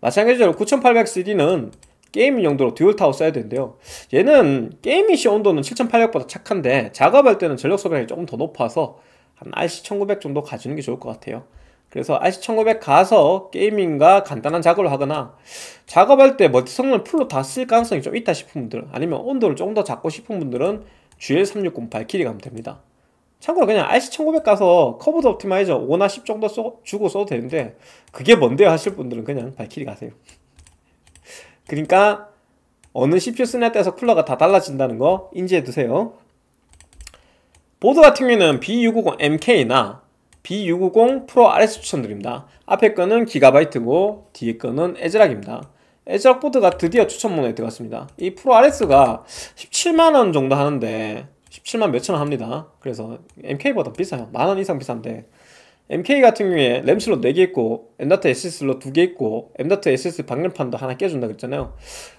마찬가지로 9800XED는 게이밍 용도로 듀얼 타워 써야 되는데요 얘는 게이밍 시 온도는 7800보다 착한데 작업할 때는 전력 소비량이 조금 더 높아서 한 RC1900 정도 가주는 게 좋을 것 같아요 그래서 RC1900 가서 게이밍과 간단한 작업을 하거나 작업할 때 멀티 성능을 풀로 다 쓸 가능성이 좀 있다 싶은 분들 아니면 온도를 조금 더 잡고 싶은 분들은 GL360 발키리 가면 됩니다 참고로 그냥 RC1900 가서 커브드 옵티마이저 5나 10 정도 써, 주고 써도 되는데 그게 뭔데요 하실 분들은 그냥 발키리 가세요 그러니까 어느 CPU 쓰냐에 따라서 쿨러가 다 달라진다는 거 인지해 두세요 보드 같은 경우에는 B650MK나 B650 프로 RS 추천드립니다. 앞에 거는 기가바이트고 뒤에 거는 에즈락입니다. 에즈락 보드가 드디어 추천문에 들어갔습니다. 이 프로 RS가 17만원 정도 하는데 17만 몇천원 합니다. 그래서 MK보다 비싸요. 만원 이상 비싼데 MK 같은 경우에 램 슬롯 4개 있고 m 트 SS 슬롯 2개 있고 m 트 SS 방열판도 하나 끼준다 그랬잖아요.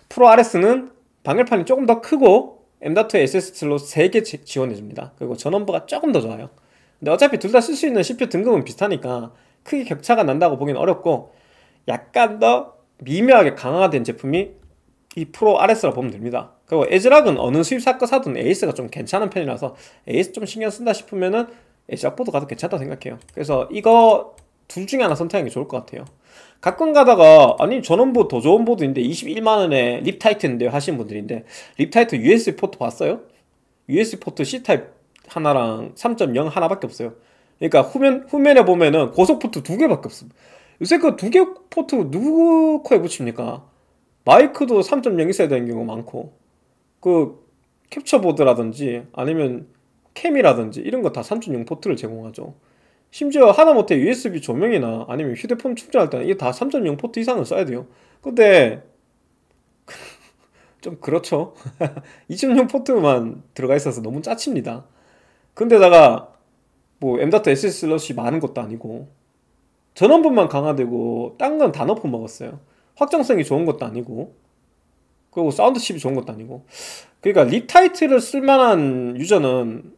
프로 RS는 방열판이 조금 더 크고 m 트 SS 슬롯 3개 지원해줍니다. 그리고 전원부가 조금 더 좋아요. 근데 어차피 둘 다 쓸 수 있는 CPU 등급은 비슷하니까 크게 격차가 난다고 보긴 어렵고 약간 더 미묘하게 강화된 제품이 이 프로 RS라 고 보면 됩니다 그리고 에즈락은 어느 수입사 거 사든 에이스가 좀 괜찮은 편이라서 에이스 좀 신경 쓴다 싶으면은 에즈락보드 가도 괜찮다 생각해요 그래서 이거 둘 중에 하나 선택하는 게 좋을 것 같아요 가끔 가다가 아니 저는 뭐더 좋은 보드인데 21만원에 립타이트인데요 하시는 분들인데 립타이트 USB 포트 봤어요? USB 포트 C타입 하나랑 3.0 하나밖에 없어요. 그러니까 후면 후면에 보면은 고속 포트 두 개밖에 없습니다. 요새 그 두 개 포트 누구 코에 붙입니까? 마이크도 3.0 있어야 되는 경우 많고 그 캡처보드라든지 아니면 캠이라든지 이런 거 다 3.0 포트를 제공하죠. 심지어 하다못해 USB 조명이나 아니면 휴대폰 충전할 때는 이게 다 3.0 포트 이상을 써야 돼요. 근데 좀 그렇죠. 2.0 포트만 들어가 있어서 너무 짜칩니다. 근데다가 뭐 m s 슬 러시 많은 것도 아니고 전원분만 강화되고 딴건다 넣고 먹었어요. 확장성이 좋은 것도 아니고 그리고 사운드 칩이 좋은 것도 아니고 그러니까 리타이트를 쓸만한 유저는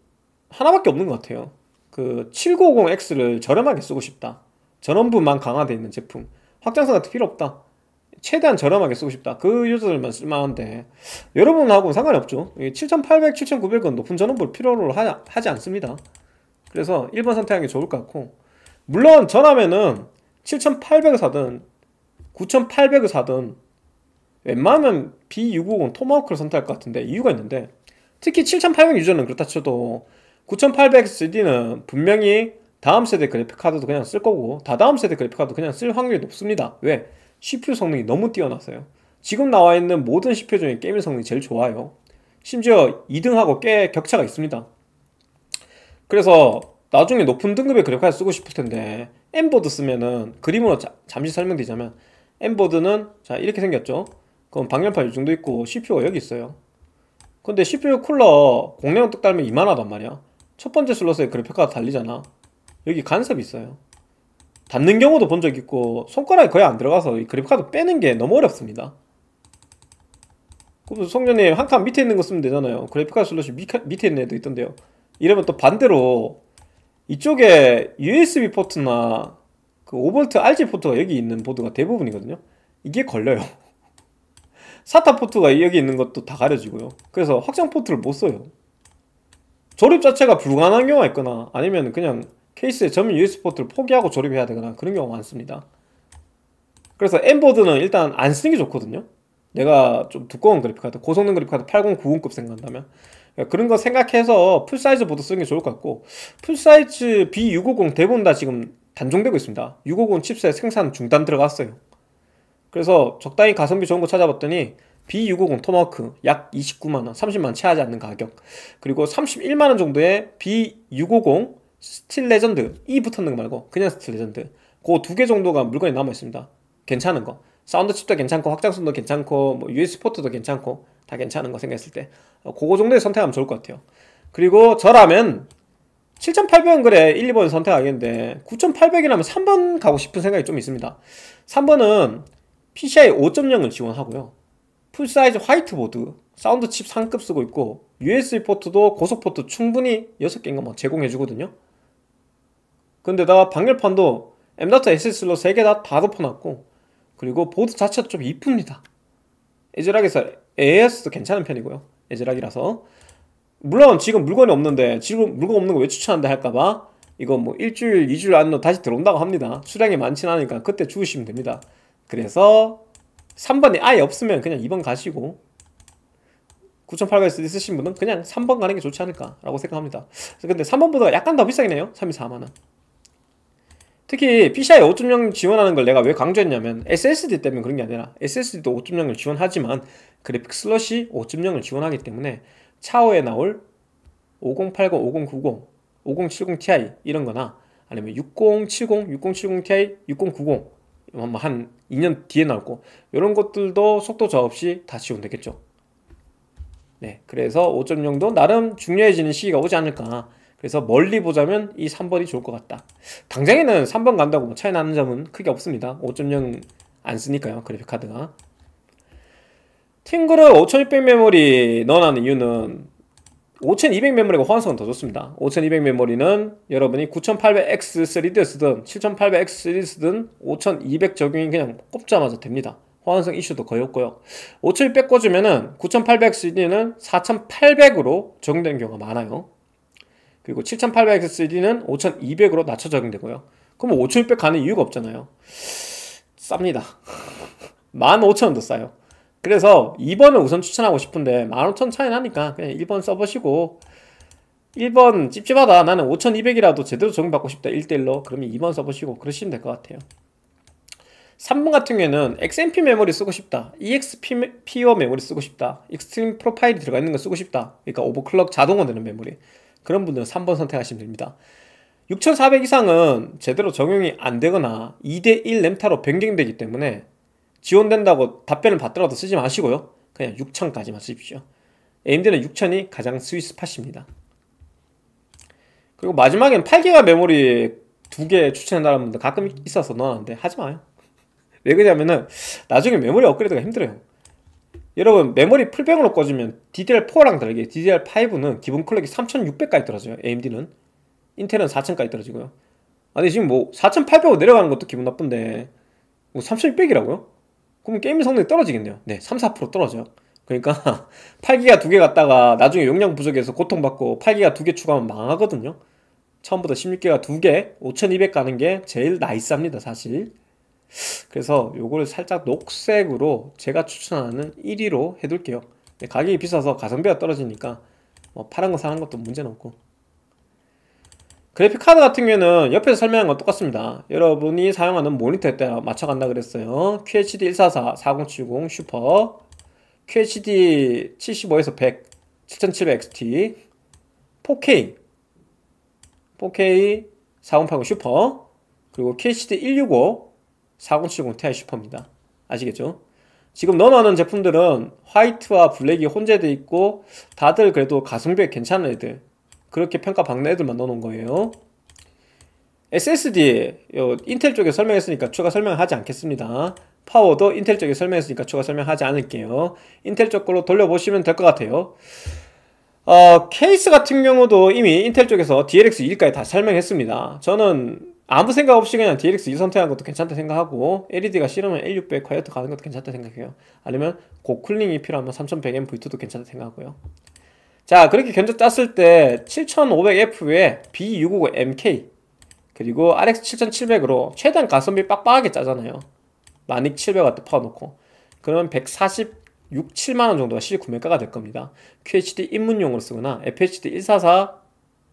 하나밖에 없는 것 같아요. 그 790X를 저렴하게 쓰고 싶다. 전원부만 강화되어 있는 제품. 확장성 같은 필요 없다. 최대한 저렴하게 쓰고 싶다. 그 유저들만 쓸만한데 여러분하고는 상관이 없죠. 7800, 7900은 높은 전원볼 필요로 하, 하지 않습니다. 그래서 1번 선택하는 게 좋을 것 같고 물론 전화면은 7800을 사든 9800을 사든 웬만하면 B650 토마호크를 선택할 것 같은데 이유가 있는데 특히 7800 유저는 그렇다 쳐도 9 8 0 0 c d 는 분명히 다음 세대 그래픽카드도 그냥 쓸 거고 다다음 세대 그래픽카드 그냥 쓸 확률이 높습니다 왜? CPU 성능이 너무 뛰어나서요. 지금 나와 있는 모든 CPU 중에 게임밍 성능이 제일 좋아요. 심지어 2등하고 꽤 격차가 있습니다. 그래서 나중에 높은 등급의 그래픽카드 쓰고 싶을 텐데 엠보드 쓰면은 그림으로 자, 잠시 설명드리자면 엠보드는 자 이렇게 생겼죠. 그럼 방열판 이 정도 있고 CPU가 여기 있어요. 근데 CPU 쿨러 공랭은 뚝 달면 이만하단 말이야. 첫 번째 슬롯에 그래픽카드 달리잖아. 여기 간섭이 있어요. 닿는 경우도 본 적 있고 손가락이 거의 안 들어가서 이 그래픽카드 빼는 게 너무 어렵습니다 그럼 성전님 한 칸 밑에 있는 거 쓰면 되잖아요 그래픽카드 슬롯이 미, 밑에 있는 애도 있던데요 이러면 또 반대로 이쪽에 USB 포트나 그 5V RG 포트가 여기 있는 보드가 대부분이거든요 이게 걸려요 사타 포트가 여기 있는 것도 다 가려지고요 그래서 확장 포트를 못 써요 조립 자체가 불가능한 경우가 있거나 아니면 그냥 케이스에 전면 USB 포트를 포기하고 조립해야 되거나 그런 경우가 많습니다 그래서 M보드는 일단 안 쓰는 게 좋거든요 내가 좀 두꺼운 그래픽카드 고성능 그래픽카드 8090급 생각한다면 그러니까 그런 거 생각해서 풀사이즈 보드 쓰는 게 좋을 것 같고 풀사이즈 B650 대부분 다 지금 단종되고 있습니다 650 칩셋 생산 중단 들어갔어요 그래서 적당히 가성비 좋은 거 찾아봤더니 B650 토마크약 29만원 30만원 채하지 않는 가격 그리고 31만원 정도의 B650 스틸 레전드 이 e 붙었는 거 말고 그냥 스틸 레전드 그 두 개 정도가 물건이 남아 있습니다. 괜찮은 거 사운드 칩도 괜찮고 확장선도 괜찮고 뭐 USB 포트도 괜찮고 다 괜찮은 거 생각했을 때 그거 어, 정도에 선택하면 좋을 것 같아요. 그리고 저라면 7,800원 그래 1, 2번 선택하겠는데 9,800이라면 3번 가고 싶은 생각이 좀 있습니다. 3번은 PCI 5.0을 지원하고요. 풀사이즈 화이트보드, 사운드 칩 상급 쓰고 있고 USB 포트도 고속 포트 충분히 6개인가 뭐 제공해 주거든요. 근데다가 방열판도 M.SS로 3개 다, 덮어놨고 그리고 보드 자체도 좀 이쁩니다 에즈락에서 AS도 괜찮은 편이고요 에즈락이라서 물론 지금 물건이 없는데 지금 물건 없는 거 왜 추천한다 할까봐 이거 뭐 일주일, 이주일 안으로 다시 들어온다고 합니다 수량이 많진 않으니까 그때 주우시면 됩니다 그래서 3번이 아예 없으면 그냥 2번 가시고 9,800S 으신 분은 그냥 3번 가는 게 좋지 않을까라고 생각합니다 근데 3번보다 약간 더 비싸긴 해요 3 4만원 특히 PCI 5.0 지원하는 걸 내가 왜 강조했냐면 SSD 때문에 그런 게 아니라 SSD도 5.0을 지원하지만 그래픽 슬러시 5.0을 지원하기 때문에 차후에 나올 5080, 5090, 5070 Ti 이런 거나 아니면 6070, 6070 Ti, 6090한 뭐 2년 뒤에 나올 거 이런 것들도 속도 저하 없이 다 지원되겠죠 네 그래서 5.0도 나름 중요해지는 시기가 오지 않을까 그래서 멀리 보자면 이 3번이 좋을 것 같다 당장에는 3번 간다고 뭐 차이 나는 점은 크게 없습니다 5.0 안 쓰니까요 그래픽카드가 팅그를 5600 메모리 넣어놨는 이유는 5200 메모리가 호환성은 더 좋습니다 5200 메모리는 여러분이 9800X 3 d 즈 쓰든 7800X 3 d 즈 쓰든 5200 적용이 그냥 꼽자마자 됩니다 호환성 이슈도 거의 없고요 5600 꽂으면은 9800 시리즈는 4800으로 적용되는 경우가 많아요 그리고 7800XD는 5200으로 낮춰 적용되고요. 그럼 5600 가는 이유가 없잖아요. 쌉니다. 15,000원 더 싸요. 그래서 2번을 우선 추천하고 싶은데 15,000 차이 나니까 그냥 1번 써보시고 1번 찝찝하다 나는 5200이라도 제대로 적용받고 싶다 1대1로 그러면 2번 써보시고 그러시면 될 것 같아요 3번 같은 경우에는 XMP 메모리 쓰고 싶다 EXPO 메모리 쓰고 싶다 익스트림 프로파일이 들어가 있는 거 쓰고 싶다 그러니까 오버클럭 자동화 되는 메모리 그런 분들은 3번 선택하시면 됩니다. 6400 이상은 제대로 적용이 안 되거나 2대1 램타로 변경되기 때문에 지원된다고 답변을 받더라도 쓰지 마시고요. 그냥 6000까지만 쓰십시오. AMD는 6000이 가장 스위스 팟입니다. 그리고 마지막엔 8기가 메모리 두 개 추천해달라는 분들 가끔 있어서 넣어놨는데 하지 마요. 왜 그러냐면은 나중에 메모리 업그레이드가 힘들어요. 여러분 메모리 풀백으로 꽂으면 DDR4랑 다르게 DDR5는 기본 클럭이 3600까지 떨어져요 AMD는 인텔은 4000까지 떨어지고요 아니 지금 뭐 4800으로 내려가는 것도 기분 나쁜데 뭐 3600이라고요? 그럼 게임 성능이 떨어지겠네요 네 3, 4% 떨어져요 그러니까 8기가 두개 갔다가 나중에 용량 부족해서 고통받고 8기가 두 개 추가하면 망하거든요 처음부터 16기가 두개5200 가는 게 제일 나이스합니다 사실 그래서 요거를 살짝 녹색으로 제가 추천하는 1위로 해둘게요 네, 가격이 비싸서 가성비가 떨어지니까 뭐 파란 거 사는 것도 문제는 없고 그래픽카드 같은 경우에는 옆에서 설명한 건 똑같습니다 여러분이 사용하는 모니터에 따라 맞춰간다 그랬어요 QHD 144 4070 슈퍼 QHD 75에서 100 7700XT 4K 4K 4080 슈퍼 그리고 QHD 165 4070 ti 슈퍼입니다. 아시겠죠? 지금 넣어놓은 제품들은 화이트와 블랙이 혼재되어 있고 다들 그래도 가성비 괜찮은 애들 그렇게 평가받는 애들만 넣어놓은 거예요. SSD 인텔 쪽에 설명했으니까 추가 설명하지 않겠습니다. 파워도 인텔 쪽에 설명했으니까 추가 설명하지 않을게요. 인텔 쪽으로 돌려보시면 될 것 같아요. 어, 케이스 같은 경우도 이미 인텔 쪽에서 DLX 1기까지다 설명했습니다. 저는 아무 생각 없이 그냥 DLX2 선택하는 것도 괜찮다 생각하고 LED가 싫으면 L600 콰이어트 가는 것도 괜찮다 생각해요 아니면 고쿨링이 필요하면 3100M V2도 괜찮다 생각하고요 자 그렇게 견적 짰을 때 7500F에 B650MK 그리고 RX7700으로 최대한 가성비 빡빡하게 짜잖아요 12700W 퍼놓고 그러면 146, 7만원 정도가 실구매가가 될 겁니다 QHD 입문용으로 쓰거나 FHD 144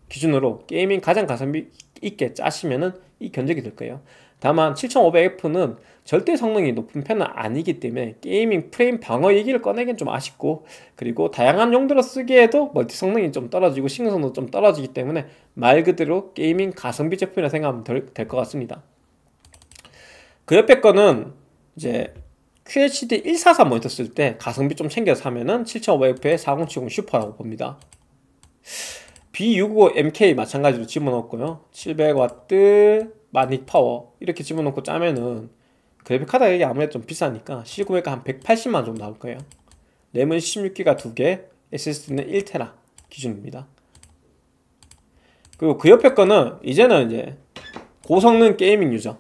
기준으로 게이밍 가장 가성비 있게 짜시면은 이 견적이 될 거예요. 다만 7500F는 절대 성능이 높은 편은 아니기 때문에 게이밍 프레임 방어 얘기를 꺼내긴 좀 아쉽고 그리고 다양한 용도로 쓰기에도 멀티 성능이 좀 떨어지고 신경성도 좀 떨어지기 때문에 말 그대로 게이밍 가성비 제품이라 생각하면 될 것 같습니다. 그 옆에 거는 이제 QHD 143 모니터 쓸 때 가성비 좀 챙겨서 하면은 7500F의 4070 슈퍼라고 봅니다. b 6 5 m k 마찬가지로 집어넣고요. 었 700W 마닉 파워 이렇게 집어넣고 짜면은 그래픽카드 가격이 아무래도 좀 비싸니까 실구매가 한 180만 정도 나올 거예요. 램은 16기가 2개, SSD는 1테라 기준입니다. 그리고 그 옆에 거는 이제는 이제 고성능 게이밍 유저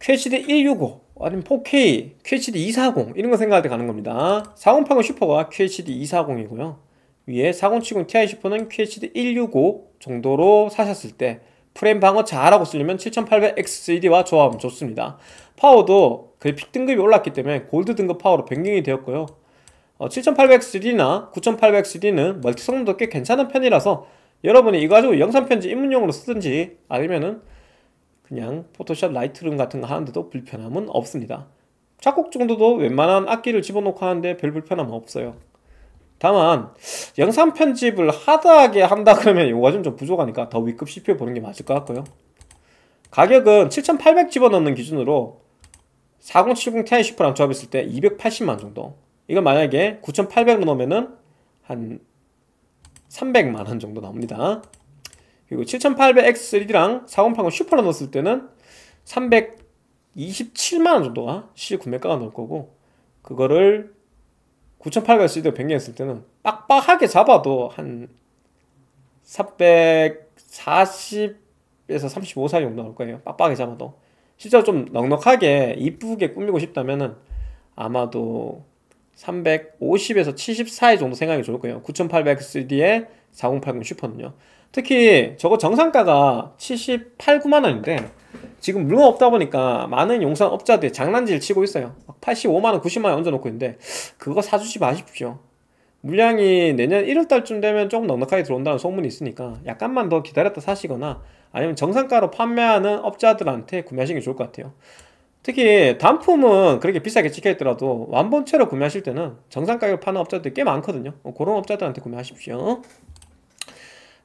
QHD 165 아니면 4K, QHD 240 이런 거 생각할 때 가는 겁니다. 4080 슈퍼가 QHD 240이고요. 위에 4070 Ti10는 QHD 165 정도로 사셨을 때 프레임 방어 잘하고 쓰려면 7800X3D와 조합 좋습니다. 파워도 그래픽 등급이 올랐기 때문에 골드 등급 파워로 변경이 되었고요. 어, 7800X3D나 9800X3D는 멀티 성능도 꽤 괜찮은 편이라서 여러분이 이거 가지고 영상 편지 입문용으로 쓰든지 아니면은 그냥 포토샵 라이트룸 같은 거 하는데도 불편함은 없습니다. 작곡 정도도 웬만한 악기를 집어넣고 하는데 별 불편함은 없어요. 다만 영상 편집을 하드하게 한다 그러면 요가 좀, 좀 부족하니까 더 위급 CPU 보는 게 맞을 것 같고요 가격은 7800 집어넣는 기준으로 4070 Ti 슈퍼랑 조합했을 때 280만 정도 이건 만약에 9800로 넣으면은 한 300만원 정도 나옵니다 그리고 7800X3D랑 4080 슈퍼로 넣었을 때는 327만원 정도가 실구매가가 나올 거고 그거를 9,800 했을 때 100개 했을 때는 빡빡하게 잡아도 한 440에서 35 사이 정도 나올 거예요. 빡빡하게 잡아도. 실제로 좀 넉넉하게 이쁘게 꾸미고 싶다면은 아마도 350에서 70 사이 정도 생각이 좋을 거예요. 9800XD에 4080 슈퍼는요. 특히 저거 정상가가 78, 9만 원인데 지금 물건 없다 보니까 많은 용산업자들이 장난질 치고 있어요 85만원 90만원 얹어놓고 있는데 그거 사주지 마십시오 물량이 내년 1월달쯤 되면 조금 넉넉하게 들어온다는 소문이 있으니까 약간만 더 기다렸다 사시거나 아니면 정상가로 판매하는 업자들한테 구매하시는 게 좋을 것 같아요 특히 단품은 그렇게 비싸게 찍혀있더라도 완본체로 구매하실 때는 정상가격을 파는 업자들이 꽤 많거든요 어, 그런 업자들한테 구매하십시오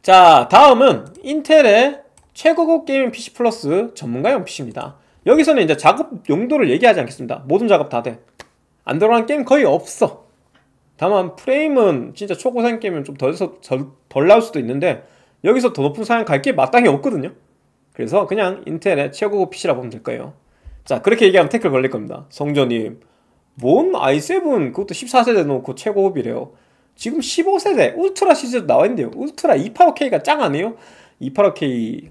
자 다음은 인텔의 최고급 게임밍 PC 플러스 전문가용 PC입니다. 여기서는 이제 작업 용도를 얘기하지 않겠습니다. 모든 작업 다 돼. 안 들어간 게임 거의 없어. 다만 프레임은 진짜 초고사양 게임은 좀 덜, 덜, 덜 나올 수도 있는데 여기서 더 높은 사양 갈 게 마땅히 없거든요. 그래서 그냥 인텔의 최고급 PC라 보면 될 거예요. 자 그렇게 얘기하면 태클 걸릴 겁니다. 성전님 뭔 i7 그것도 14세대 놓고 최고급이래요. 지금 15세대 울트라 시리즈 나와 있는데요. 울트라 285K가 짱 아니에요? 285K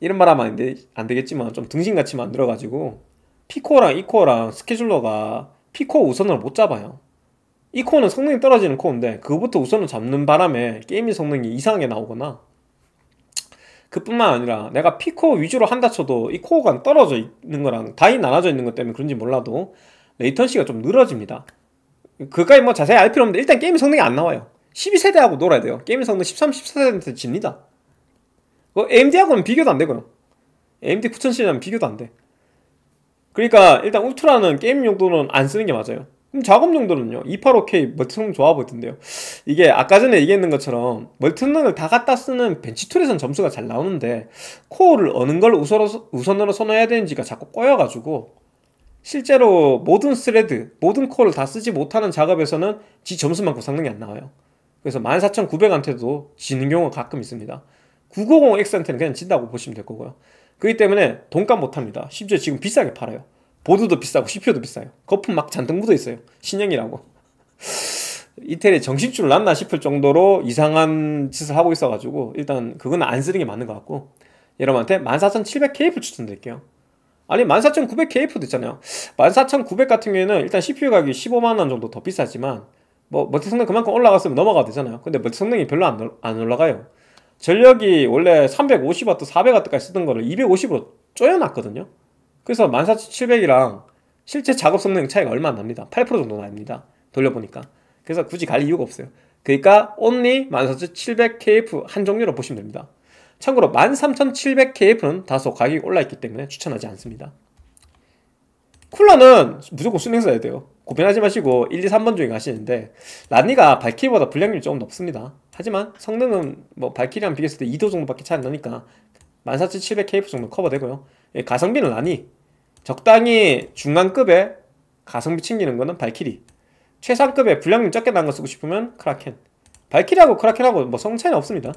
이런 말 하면 안, 되, 안 되겠지만 좀 등신같이 만들어가지고 피코랑 이코랑 스케줄러가 피코 우선으로못 잡아요 이 코어는 성능이 떨어지는 코어인데 그거부터 우선을 잡는 바람에 게임의 성능이 이상하게 나오거나 그뿐만 아니라 내가 피코어 위주로 한다 쳐도 이 코어가 떨어져 있는 거랑 다이 나눠져 있는 것 때문에 그런지 몰라도 레이턴시가 좀 늘어집니다 그까지 뭐 자세히 알 필요 없는데 일단 게임 의 성능이 안 나와요 12세대하고 놀아야 돼요 게임 의 성능 13, 14세대한테 집니다 뭐 AMD하고는 비교도 안 되고요. AMD 9000시리즈는 비교도 안 돼. 그러니까 일단 울트라는 게임 용도는 안 쓰는 게 맞아요. 그럼 작업 용도는요. 285K 멀티성 좋아 보이던데요 이게 아까 전에 얘기했는 것처럼 멀티성능을 다 갖다 쓰는 벤치툴에선 점수가 잘 나오는데 코어를 어느 걸 우선으로, 우선으로 선호해야 되는지가 자꾸 꼬여가지고 실제로 모든 스레드, 모든 코어를 다 쓰지 못하는 작업에서는 지 점수만큼 성능이 안 나와요. 그래서 14,900한테도 지는 경우가 가끔 있습니다. 990X한테는 그냥 진다고 보시면 될 거고요. 그렇기 때문에 돈값 못합니다. 심지어 지금 비싸게 팔아요. 보드도 비싸고 CPU도 비싸요. 거품 막 잔뜩 묻어 있어요. 신형이라고. 이태리 정신줄 을 났나 싶을 정도로 이상한 짓을 하고 있어가지고 일단 그건 안 쓰는 게 맞는 것 같고 여러분한테 14700KF 추천드릴게요. 아니 14900KF도 있잖아요. 14900 같은 경우에는 일단 CPU 가격이 15만원 정도 더 비싸지만 뭐 멀티 성능 그만큼 올라갔으면 넘어가도 되잖아요. 근데 멀티 성능이 별로 안, 안 올라가요. 전력이 원래 350W, 400W까지 쓰던 거를 250으로 쪼여놨거든요. 그래서 14700이랑 실제 작업 성능 차이가 얼마 안 납니다. 8% 정도 나 납니다. 돌려보니까. 그래서 굳이 갈 이유가 없어요. 그러니까 only 14700KF 한 종류로 보시면 됩니다. 참고로 13700KF는 다소 가격이 올라있기 때문에 추천하지 않습니다. 쿨러는 무조건 수냉 써야 돼요. 고민하지 마시고 1, 2, 3번 중에 가시는데 란니가 발키보다 불량률이 조금 높습니다. 하지만 성능은 뭐 발키리랑 비교했을 때 2도 정도밖에 차이안 나니까 14700KF 정도 커버되고요 예, 가성비는 아니 적당히 중간급에 가성비 챙기는 거는 발키리 최상급에 불량률 적게 나는 거 쓰고 싶으면 크라켄 발키리하고 크라켄하고 뭐 성차이는 없습니다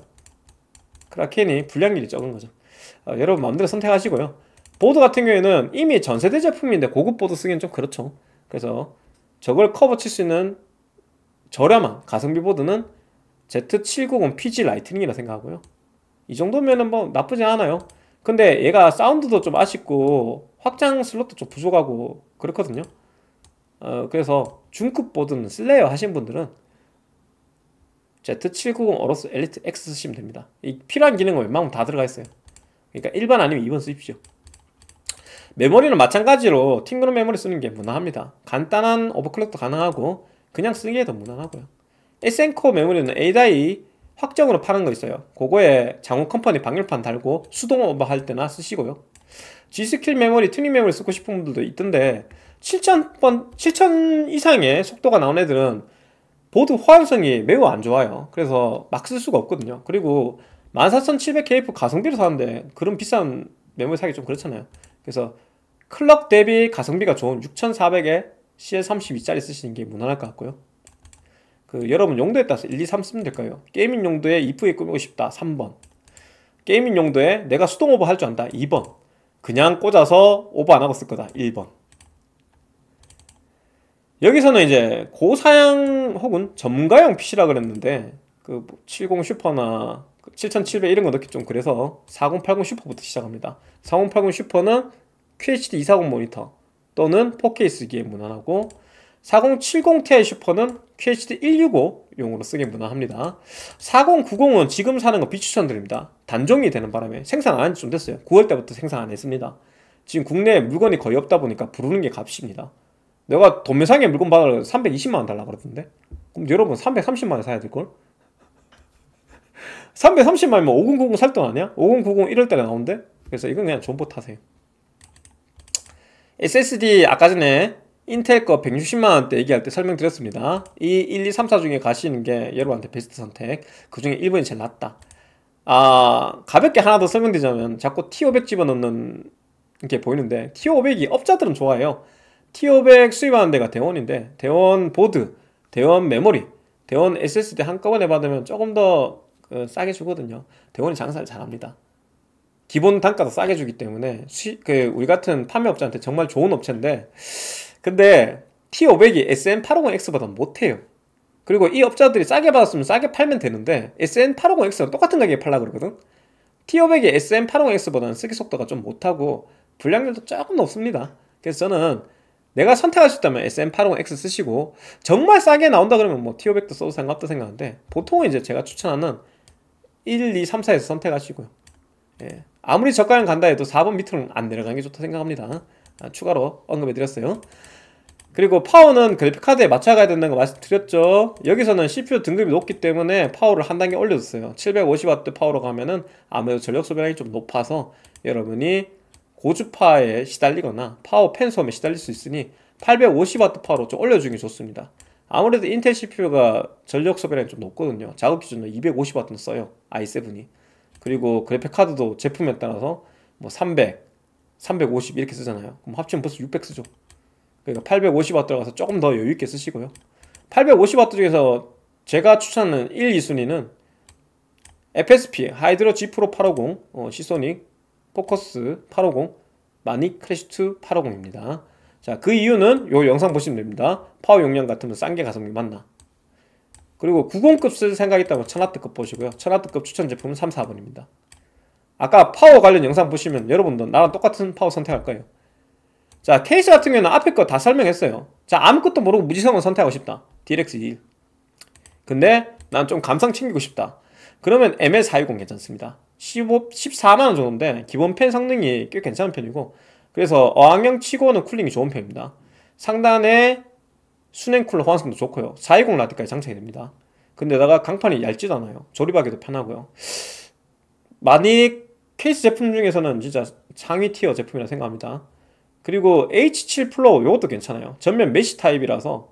크라켄이 불량률이 적은 거죠 어, 여러분 마음대로 선택하시고요 보드 같은 경우에는 이미 전세대 제품인데 고급 보드 쓰기엔 좀 그렇죠 그래서 저걸 커버 칠 수 있는 저렴한 가성비 보드는 Z790 PG 라이트닝이라 생각하고요 이 정도면은 뭐 나쁘지 않아요 근데 얘가 사운드도 좀 아쉽고 확장 슬롯도 좀 부족하고 그렇거든요 어, 그래서 중급 보드는 슬레이어 하신 분들은 Z790 어로스 엘리트 X 쓰시면 됩니다 이 필요한 기능은 웬만하면 다 들어가 있어요 그러니까 1번 아니면 2번 쓰십시오 메모리는 마찬가지로 팅그룹 메모리 쓰는 게 무난합니다 간단한 오버클럭도 가능하고 그냥 쓰기에도 무난하고요 에센코 메모리는 에이다이 확정으로 파는 거 있어요 그거에 장훈 컴퍼니 방열판 달고 수동 오버할 때나 쓰시고요 G스킬 메모리, 튜닝 메모리 쓰고 싶은 분들도 있던데 7000번, 7000 이상의 속도가 나온 애들은 보드 호환성이 매우 안 좋아요 그래서 막 쓸 수가 없거든요 그리고 14700KF 가성비로 사는데 그런 비싼 메모리 사기 좀 그렇잖아요 그래서 클럭 대비 가성비가 좋은 6400에 CL32짜리 쓰시는 게 무난할 것 같고요 그 여러분 용도에 따라서 1, 2, 3 쓰면 될까요? 게이밍 용도에 if에 꾸미고 싶다 3번 게이밍 용도에 내가 수동 오버 할 줄 안다 2번 그냥 꽂아서 오버 안 하고 쓸 거다 1번 여기서는 이제 고사양 혹은 전문가용 PC라 그랬는데 그 70 뭐 슈퍼나 7700 그 이런 거 넣기 좀 그래서 4080 슈퍼부터 시작합니다 4080 슈퍼는 QHD 240 모니터 또는 4K 쓰기에 무난하고 4070ti 슈퍼는 QHD 165용으로 쓰기 무난합니다 4090은 지금 사는 거 비추천드립니다 단종이 되는 바람에 생산 안 한 지 좀 됐어요 9월 때부터 생산 안 했습니다 지금 국내에 물건이 거의 없다 보니까 부르는 게 값입니다 내가 도매상에 물건 받으러 320만원 달라 고 그러던데 그럼 여러분 330만원 에 사야 될걸? 330만이면 5090 살 돈 아니야? 5090 1월달에 나온대? 그래서 이건 그냥 존버 타세요 SSD 아까 전에 인텔 거 160만원대 얘기할 때 설명드렸습니다. 이 1, 2, 3, 4 중에 가시는 게 여러분한테 베스트 선택. 그 중에 1번이 제일 낫다. 아, 가볍게 하나 더 설명드리자면 자꾸 T500 집어넣는 게 보이는데 T500이 업자들은 좋아해요. T500 수입하는 데가 대원인데 대원 보드, 대원 메모리, 대원 SSD 한꺼번에 받으면 조금 더그 싸게 주거든요. 대원이 장사를 잘합니다. 기본 단가도 싸게 주기 때문에 수, 그 우리 같은 판매업자한테 정말 좋은 업체인데 근데 T500이 SN850X보다 못해요. 그리고 이 업자들이 싸게 받았으면 싸게 팔면 되는데 SN850X는 똑같은 가격에 팔라 그러거든. T500이 s n 8 5 0 x 보다는 쓰기 속도가 좀 못하고 불량률도 조금 높습니다. 그래서 저는 내가 선택할 수 있다면 s n 8 5 0 x 쓰시고 정말 싸게 나온다 그러면 뭐 T500도 써도 상관없다 생각하는데 보통은 이제 제가 추천하는 1, 2, 3, 4에서 선택하시고요. 예. 아무리 저가형 간다 해도 4번 밑으로는 안 내려가는 게 좋다 생각합니다. 아, 추가로 언급해드렸어요. 그리고 파워는 그래픽카드에 맞춰가야 된다는 거 말씀드렸죠 여기서는 CPU 등급이 높기 때문에 파워를 한 단계 올려줬어요 750W 파워로 가면은 아무래도 전력 소비량이 좀 높아서 여러분이 고주파에 시달리거나 파워 팬소음에 시달릴 수 있으니 850W 파워로 좀 올려주는 게 좋습니다 아무래도 인텔 CPU가 전력 소비량이 좀 높거든요 작업 기준으로 250W는 써요 i7이 그리고 그래픽카드도 제품에 따라서 뭐 300, 350 이렇게 쓰잖아요 그럼 합치면 벌써 600 쓰죠 그러니까 850W 들어가서 조금 더 여유있게 쓰시고요 850W 중에서 제가 추천하는 1, 2순위는 FSP, 하이드로 G 프로 850, 어, 시소닉, 포커스 850, 마닉 크래시2 850입니다 자그 이유는 요 영상 보시면 됩니다 파워 용량 같으면 싼 게 가성비 맞나 그리고 90급 쓸 생각 있다면 1000W급 보시고요 1000W급 추천 제품은 3, 4번입니다 아까 파워 관련 영상 보시면 여러분도 나랑 똑같은 파워 선택할 거예요 자 케이스 같은 경우는 앞에 거 다 설명했어요 자 아무것도 모르고 무지성을 선택하고 싶다 DLX1 근데 난 좀 감상 챙기고 싶다 그러면 ML410 괜찮습니다 15, 14만원 정도인데 기본 펜 성능이 꽤 괜찮은 편이고 그래서 어항형 치고는 쿨링이 좋은 편입니다 상단에 수냉 쿨러 호환성도 좋고요 420 라디까지 장착이 됩니다 근데다가 강판이 얇지도 않아요 조립하기도 편하고요 많이 케이스 제품 중에서는 진짜 상위 티어 제품이라 생각합니다 그리고 H7 플로우 이것도 괜찮아요 전면 메쉬 타입이라서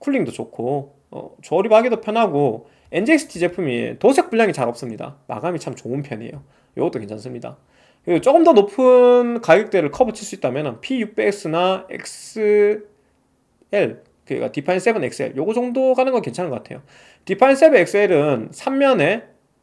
쿨링도 좋고 어, 조립하기도 편하고 NGXT 제품이 도색 분량이 잘 없습니다 마감이 참 좋은 편이에요 이것도 괜찮습니다 그리고 조금 더 높은 가격대를 커버 칠수 있다면 P600X나 XL 그러니까 디파인 7 XL 요거 정도 가는 건 괜찮은 것 같아요 디파인 7 XL은 3면에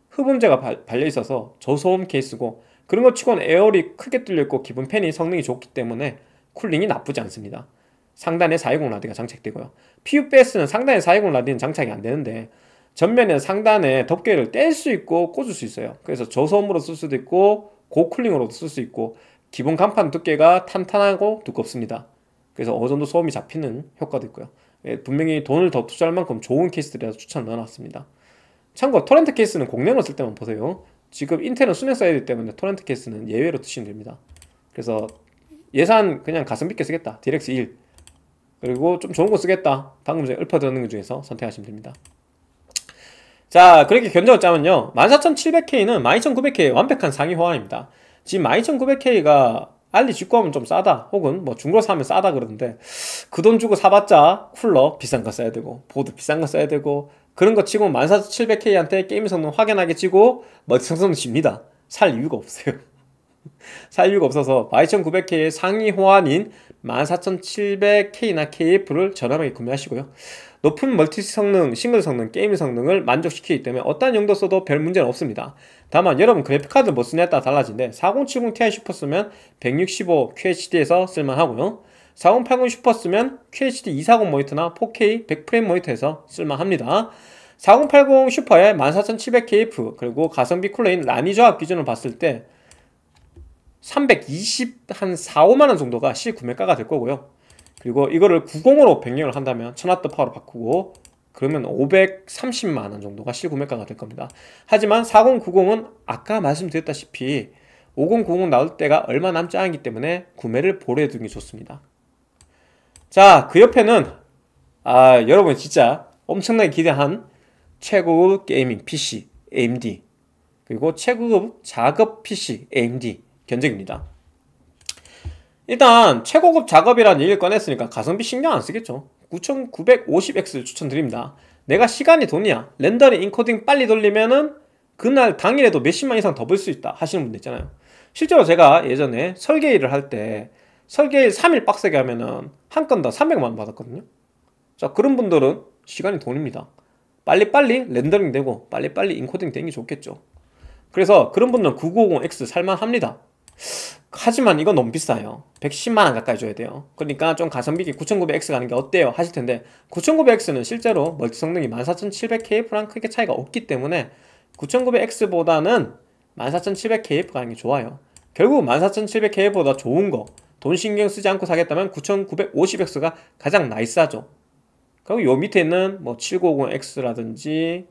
흡음재가 발려 있어서 저소음 케이스고 그런 것 치곤 에어리 크게 뚫려있고 기본 팬이 성능이 좋기 때문에 쿨링이 나쁘지 않습니다. 상단에 420 라디가 장착되고요. PUBS는 상단에 420 라디는 장착이 안 되는데 전면에 상단에 덮개를 뗄 수 있고 꽂을 수 있어요. 그래서 저소음으로 쓸 수도 있고 고쿨링으로도 쓸 수 있고 기본 간판 두께가 탄탄하고 두껍습니다. 그래서 어느 정도 소음이 잡히는 효과도 있고요. 예, 분명히 돈을 더 투자할 만큼 좋은 케이스들이라서 추천을 넣어놨습니다. 참고 토렌트 케이스는 공랭로쓸 때만 보세요. 지금 인텔은 수냉 사이드 때문에 토렌트 케이스는 예외로 두시면 됩니다. 그래서 예산 그냥 가슴 빗게 쓰겠다. 디렉스 1 그리고 좀 좋은 거 쓰겠다. 방금 전에 읊어드는 것 중에서 선택하시면 됩니다. 자 그렇게 견적을 짜면요 14700K는 12900K 완벽한 상위 호환입니다. 지금 12900K가 알리 G 하면좀 싸다 혹은 뭐 중고 사면 싸다 그러던데그 돈 주고 사봤자 쿨러 비싼 거 써야 되고 보드 비싼 거 써야 되고 그런 거 치고 14700K한테 게임 성능 확연하게 치고 머지 성능 집니다 살 이유가 없어요 살 이유가 없어서 12900K의 상위 호환인 14700K나 KF를 저렴하게 구매하시고요. 높은 멀티 성능, 싱글 성능, 게임 성능을 만족시키기 때문에 어떤 용도 써도 별 문제는 없습니다. 다만 여러분 그래픽카드 뭐 쓰냐에 따라 달라진데 4070 Ti 슈퍼 쓰면 165 QHD에서 쓸만하고요. 4080 슈퍼 쓰면 QHD 240 모니터나 4K 100프레임 모니터에서 쓸만합니다. 4080 슈퍼에 14700KF 그리고 가성비 쿨러인 라니 조합 기준으로 봤을 때 320, 한 4, 5만원 정도가 시구매가가 될 거고요 그리고 이거를 90으로 변경을 한다면 천하트 파워로 바꾸고 그러면 530만원 정도가 시구매가가 될 겁니다 하지만 4090은 아까 말씀드렸다시피 5090 나올 때가 얼마 남지 않기 때문에 구매를 보류해 두는 게 좋습니다 자 그 옆에는 아 여러분 진짜 엄청나게 기대한 최고급 게이밍 PC AMD 그리고 최고급 작업 PC AMD 견적입니다. 일단 최고급 작업이라는 얘기를 꺼냈으니까 가성비 신경 안 쓰겠죠. 9 9 5 0 x 추천드립니다. 내가 시간이 돈이야. 렌더링, 인코딩 빨리 돌리면은 그날 당일에도 몇십만 이상 더 벌 수 있다 하시는 분들 있잖아요. 실제로 제가 예전에 설계 일을 할 때 설계 일 3일 빡세게 하면은 한 건당 300만 원 받았거든요. 자, 그런 분들은 시간이 돈입니다. 빨리빨리 렌더링 되고 빨리빨리 인코딩 되는 게 좋겠죠. 그래서 그런 분들은 9950X 살만합니다. 하지만 이건 너무 비싸요 110만원 가까이 줘야 돼요 그러니까 좀 가성비 있게 9900X 가는 게 어때요 하실텐데 9900X는 실제로 멀티 성능이 14700KF랑 크게 차이가 없기 때문에 9900X보다는 14700KF 가는 게 좋아요 결국 14700KF보다 좋은 거 돈 신경 쓰지 않고 사겠다면 9950X가 가장 나이스하죠 그리고 요 밑에는 뭐 7950X라든지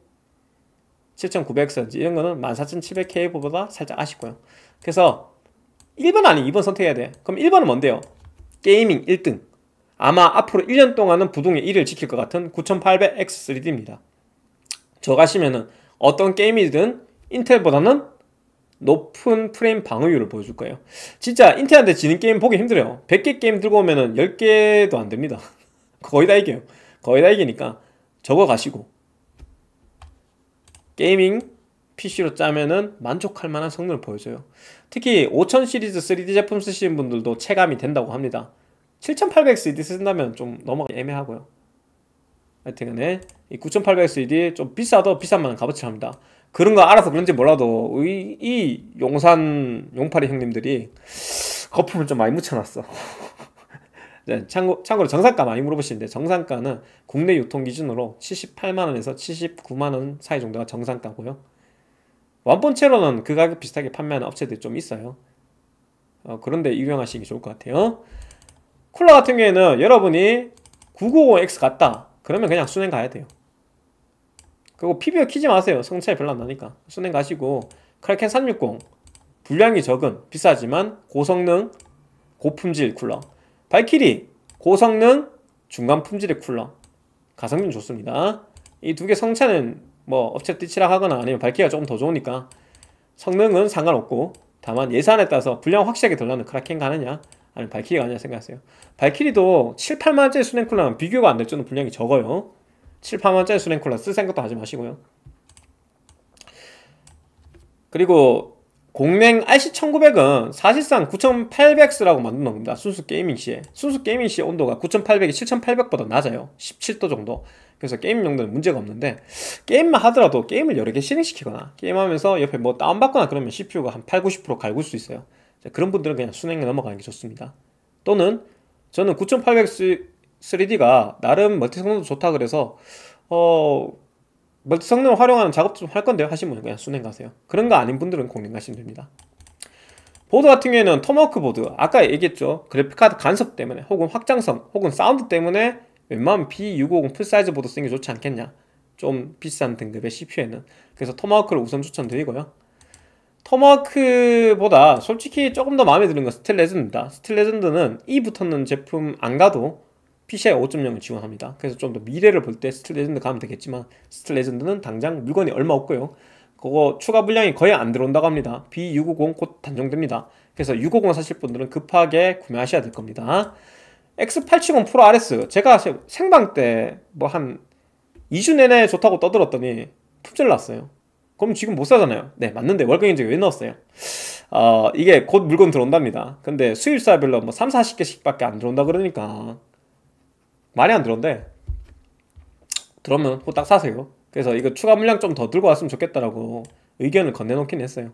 7900X라든지 이런 거는 14700KF보다 살짝 아쉽고요 그래서 1번 아니 2번 선택해야 돼 그럼 1번은 뭔데요? 게이밍 1등 아마 앞으로 1년 동안은 부동의 1위를 지킬 것 같은 9800X3D입니다 저 가시면은 어떤 게임이든 인텔보다는 높은 프레임 방어율을 보여줄 거예요 진짜 인텔한테 지는 게임 보기 힘들어요 100개 게임 들고 오면은 10개도 안 됩니다 거의 다 이겨요 거의 다 이기니까 적어 가시고 게이밍 PC로 짜면은 만족할 만한 성능을 보여줘요. 특히 5000 시리즈 3D 제품 쓰시는 분들도 체감이 된다고 합니다. 7800CD 쓴다면 좀 너무 애매하고요. 하여튼간이 9800CD 좀 비싸도 비싼 만한 값어치를 합니다. 그런 거 알아서 그런지 몰라도 이, 이 용산 용팔이 형님들이 거품을 좀 많이 묻혀놨어. 네, 참고, 참고로 정상가 많이 물어보시는데 정상가는 국내 유통 기준으로 78만원에서 79만원 사이 정도가 정상가고요. 원본체로는그 가격 비슷하게 판매하는 업체들이 좀 있어요 어, 그런데 유용하시기 좋을 것 같아요 쿨러 같은 경우에는 여러분이 990X 같다 그러면 그냥 순행 가야 돼요 그리고 PBO 키지 마세요 성차이 별로 안 나니까 순행 가시고 크라켄 360 분량이 적은 비싸지만 고성능 고품질 쿨러 발키리 고성능 중간 품질의 쿨러 가성비는 좋습니다 이 두 개 성차는 뭐 업체 띠치락 하거나 아니면 밝기가 조금 더 좋으니까 성능은 상관없고 다만 예산에 따라서 분량 확실하게 덜나는 크라켄 가느냐 아니면 발키리가 아니냐 생각하세요 발키리도 7, 8만원짜리 수냉쿨러랑 비교가 안 될 정도 분량이 적어요 7, 8만원짜리 수냉쿨러 쓸 생각도 하지 마시고요 그리고 공랭 RC1900은 사실상 9800X라고 만든 겁니다 순수 게이밍 시에 순수 게이밍 시 온도가 9800이 7800보다 낮아요 17도 정도 그래서 게임 용도는 문제가 없는데 게임만 하더라도 게임을 여러 개 실행시키거나 게임하면서 옆에 뭐 다운받거나 그러면 CPU가 한 8, 0 90% 갈굴 수 있어요 그런 분들은 그냥 순행에 넘어가는 게 좋습니다 또는 저는 9800 3D가 나름 멀티 성능도 좋다 그래서 어 멀티 성능을 활용하는 작업 좀 할 건데요 하시면 그냥 순행 가세요 그런 거 아닌 분들은 공랭 가시면 됩니다 보드 같은 경우에는 토마호크 보드 아까 얘기했죠 그래픽카드 간섭 때문에 혹은 확장성 혹은 사운드 때문에 웬만한면 B650 풀사이즈 보다 쓰는 게 좋지 않겠냐 좀 비싼 등급의 CPU에는 그래서 토마호크를 우선 추천드리고요 토마호크보다 솔직히 조금 더 마음에 드는 건 스틸레전드입니다 스틸레전드는 E 붙었는 제품 안 가도 PCI 5.0을 지원합니다 그래서 좀 더 미래를 볼 때 스틸레전드 가면 되겠지만 스틸레전드는 당장 물건이 얼마 없고요 그거 추가 물량이 거의 안 들어온다고 합니다 B650 곧 단종됩니다 그래서 650 사실 분들은 급하게 구매하셔야 될 겁니다 X870 프로 RS 제가 생방 때 뭐 한 2주 내내 좋다고 떠들었더니 품질 났어요 그럼 지금 못 사잖아요 네 맞는데 월경 인증 왜 넣었어요 어, 이게 곧 물건 들어온답니다 근데 수입사별로 뭐 3, 40개씩 밖에 안 들어온다 그러니까 말이 안 들어온대 들어오면 호딱 사세요 그래서 이거 추가 물량 좀 더 들고 왔으면 좋겠다라고 의견을 건네놓긴 했어요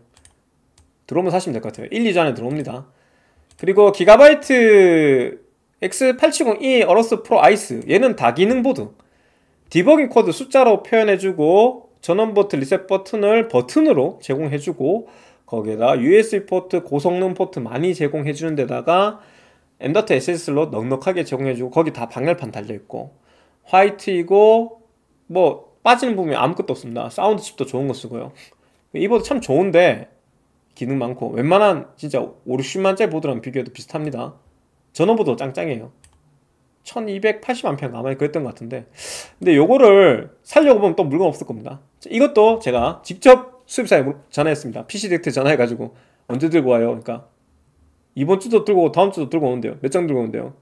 들어오면 사시면 될 것 같아요 1, 2주 안에 들어옵니다 그리고 기가바이트 X870E 어로스 프로 아이스 얘는 다기능 보드 디버깅 코드 숫자로 표현해주고 전원 버튼 리셋 버튼을 버튼으로 제공해주고 거기에다 USB 포트 고성능 포트 많이 제공해주는 데다가 M.2 SS 슬롯 넉넉하게 제공해주고 거기 다 방열판 달려있고 화이트이고 뭐 빠지는 부분이 아무것도 없습니다 사운드 칩도 좋은 거 쓰고요 이 보드 참 좋은데 기능 많고 웬만한 진짜 5, 60만짜리 보드랑 비교해도 비슷합니다 전원부도 짱짱해요 1 2 8 0만평 아마 그랬던 것 같은데 근데 요거를 살려고 보면 또 물건 없을 겁니다 이것도 제가 직접 수입사에 전화했습니다 PC 덱트 전화해가지고 언제 들고 와요 그러니까 이번 주도 들고 오고 다음 주도 들고 오는데요 몇 장 들고 오는데요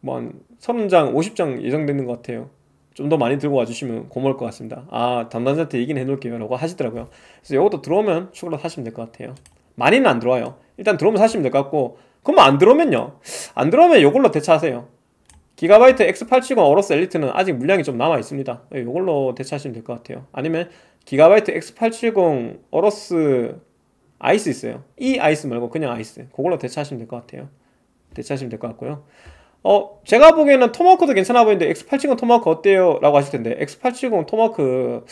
뭐 한 30장 50장 예정되는 것 같아요 좀 더 많이 들고 와주시면 고마울 것 같습니다 아 담당자한테 얘기는 해놓을게요 라고 하시더라고요 그래서 요것도 들어오면 추가로 사시면 될 것 같아요 많이는 안 들어와요 일단 들어오면 사시면 될 것 같고 그럼 안 들어오면요? 안 들어오면 이걸로 대체하세요. 기가바이트 X870 어로스 엘리트는 아직 물량이 좀 남아 있습니다. 이걸로 예, 대체하시면 될 것 같아요. 아니면 기가바이트 X870 어로스 아이스 있어요. 이 아이스 말고 그냥 아이스. 그걸로 대체하시면 될 것 같아요. 대체하시면 될 것 같고요. 어, 제가 보기에는 토마호크도 괜찮아 보이는데 X870 토마호크 어때요? 라고 하실 텐데 X870 토마호크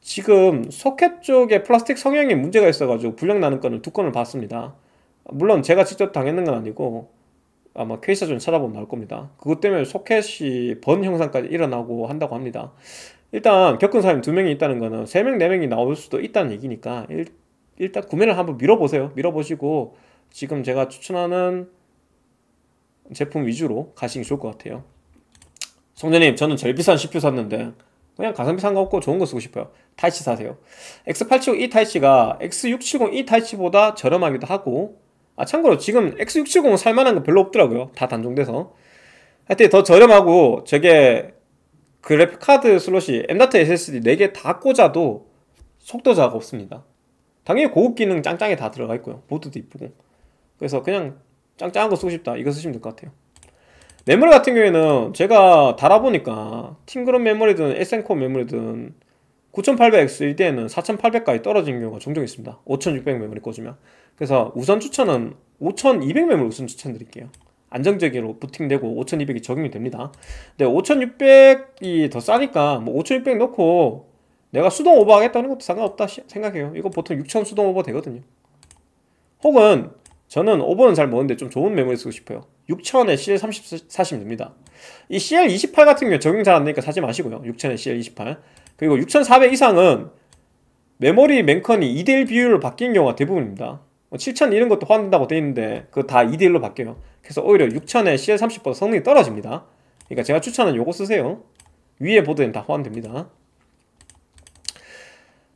지금 소켓 쪽에 플라스틱 성형에 문제가 있어가지고 불량 나는 건을 두 건을 봤습니다. 물론 제가 직접 당했는 건 아니고 아마 케이스 좀 찾아보면 나올 겁니다. 그것 때문에 소켓이 번 형상까지 일어나고 한다고 합니다. 일단 겪은 사람이 두 명이 있다는 거는 세 명, 네 명이 나올 수도 있다는 얘기니까 일, 단 구매를 한번 밀어보세요. 밀어보시고 지금 제가 추천하는 제품 위주로 가시는 좋을 것 같아요. 성재님, 저는 제일 비싼 CPU 샀는데 그냥 가성비 상관없고 좋은 거 쓰고 싶어요. 타이치 사세요. X870E 타이치가 X670E 타이치보다 저렴하기도 하고 아 참고로 지금 X670 살만한 거 별로 없더라고요 다 단종돼서 하여튼 더 저렴하고 저게 그래픽 카드 슬롯이 M.2 SSD 4개 다 꽂아도 속도 자가 없습니다 당연히 고급 기능 짱짱에 다 들어가 있고요 보드도 이쁘고 그래서 그냥 짱짱한 거 쓰고 싶다 이거 쓰시면 될 것 같아요 메모리 같은 경우에는 제가 달아보니까 팅그룹 메모리든 SN코 메모리든 9800X1대에는 4800까지 떨어진 경우가 종종 있습니다 5600 메모리 꽂으면 그래서 우선 추천은 5200매물 우선 추천드릴게요 안정적으로 부팅되고 5200이 적용이 됩니다 근데 5600이 더 싸니까 뭐5600 넣고 내가 수동 오버 하겠다는 것도 상관없다 생각해요 이거 보통 6000 수동 오버 되거든요 혹은 저는 오버는 잘 모르는데 좀 좋은 메모리 쓰고 싶어요 6000에 CL30 사시면 됩니다 이 CL28 같은 경우 적용 잘 안되니까 사지 마시고요 6000에 CL28 그리고 6400 이상은 메모리 맨컨이 2대1 비율로 바뀐 경우가 대부분입니다 7천 뭐 이런 것도 포함된다고 돼 있는데 그거 다 2대1로 바뀌어요 그래서 오히려 6천에 CL30보다 성능이 떨어집니다 그러니까 제가 추천은 요거 쓰세요 위에 보드엔 다 포함됩니다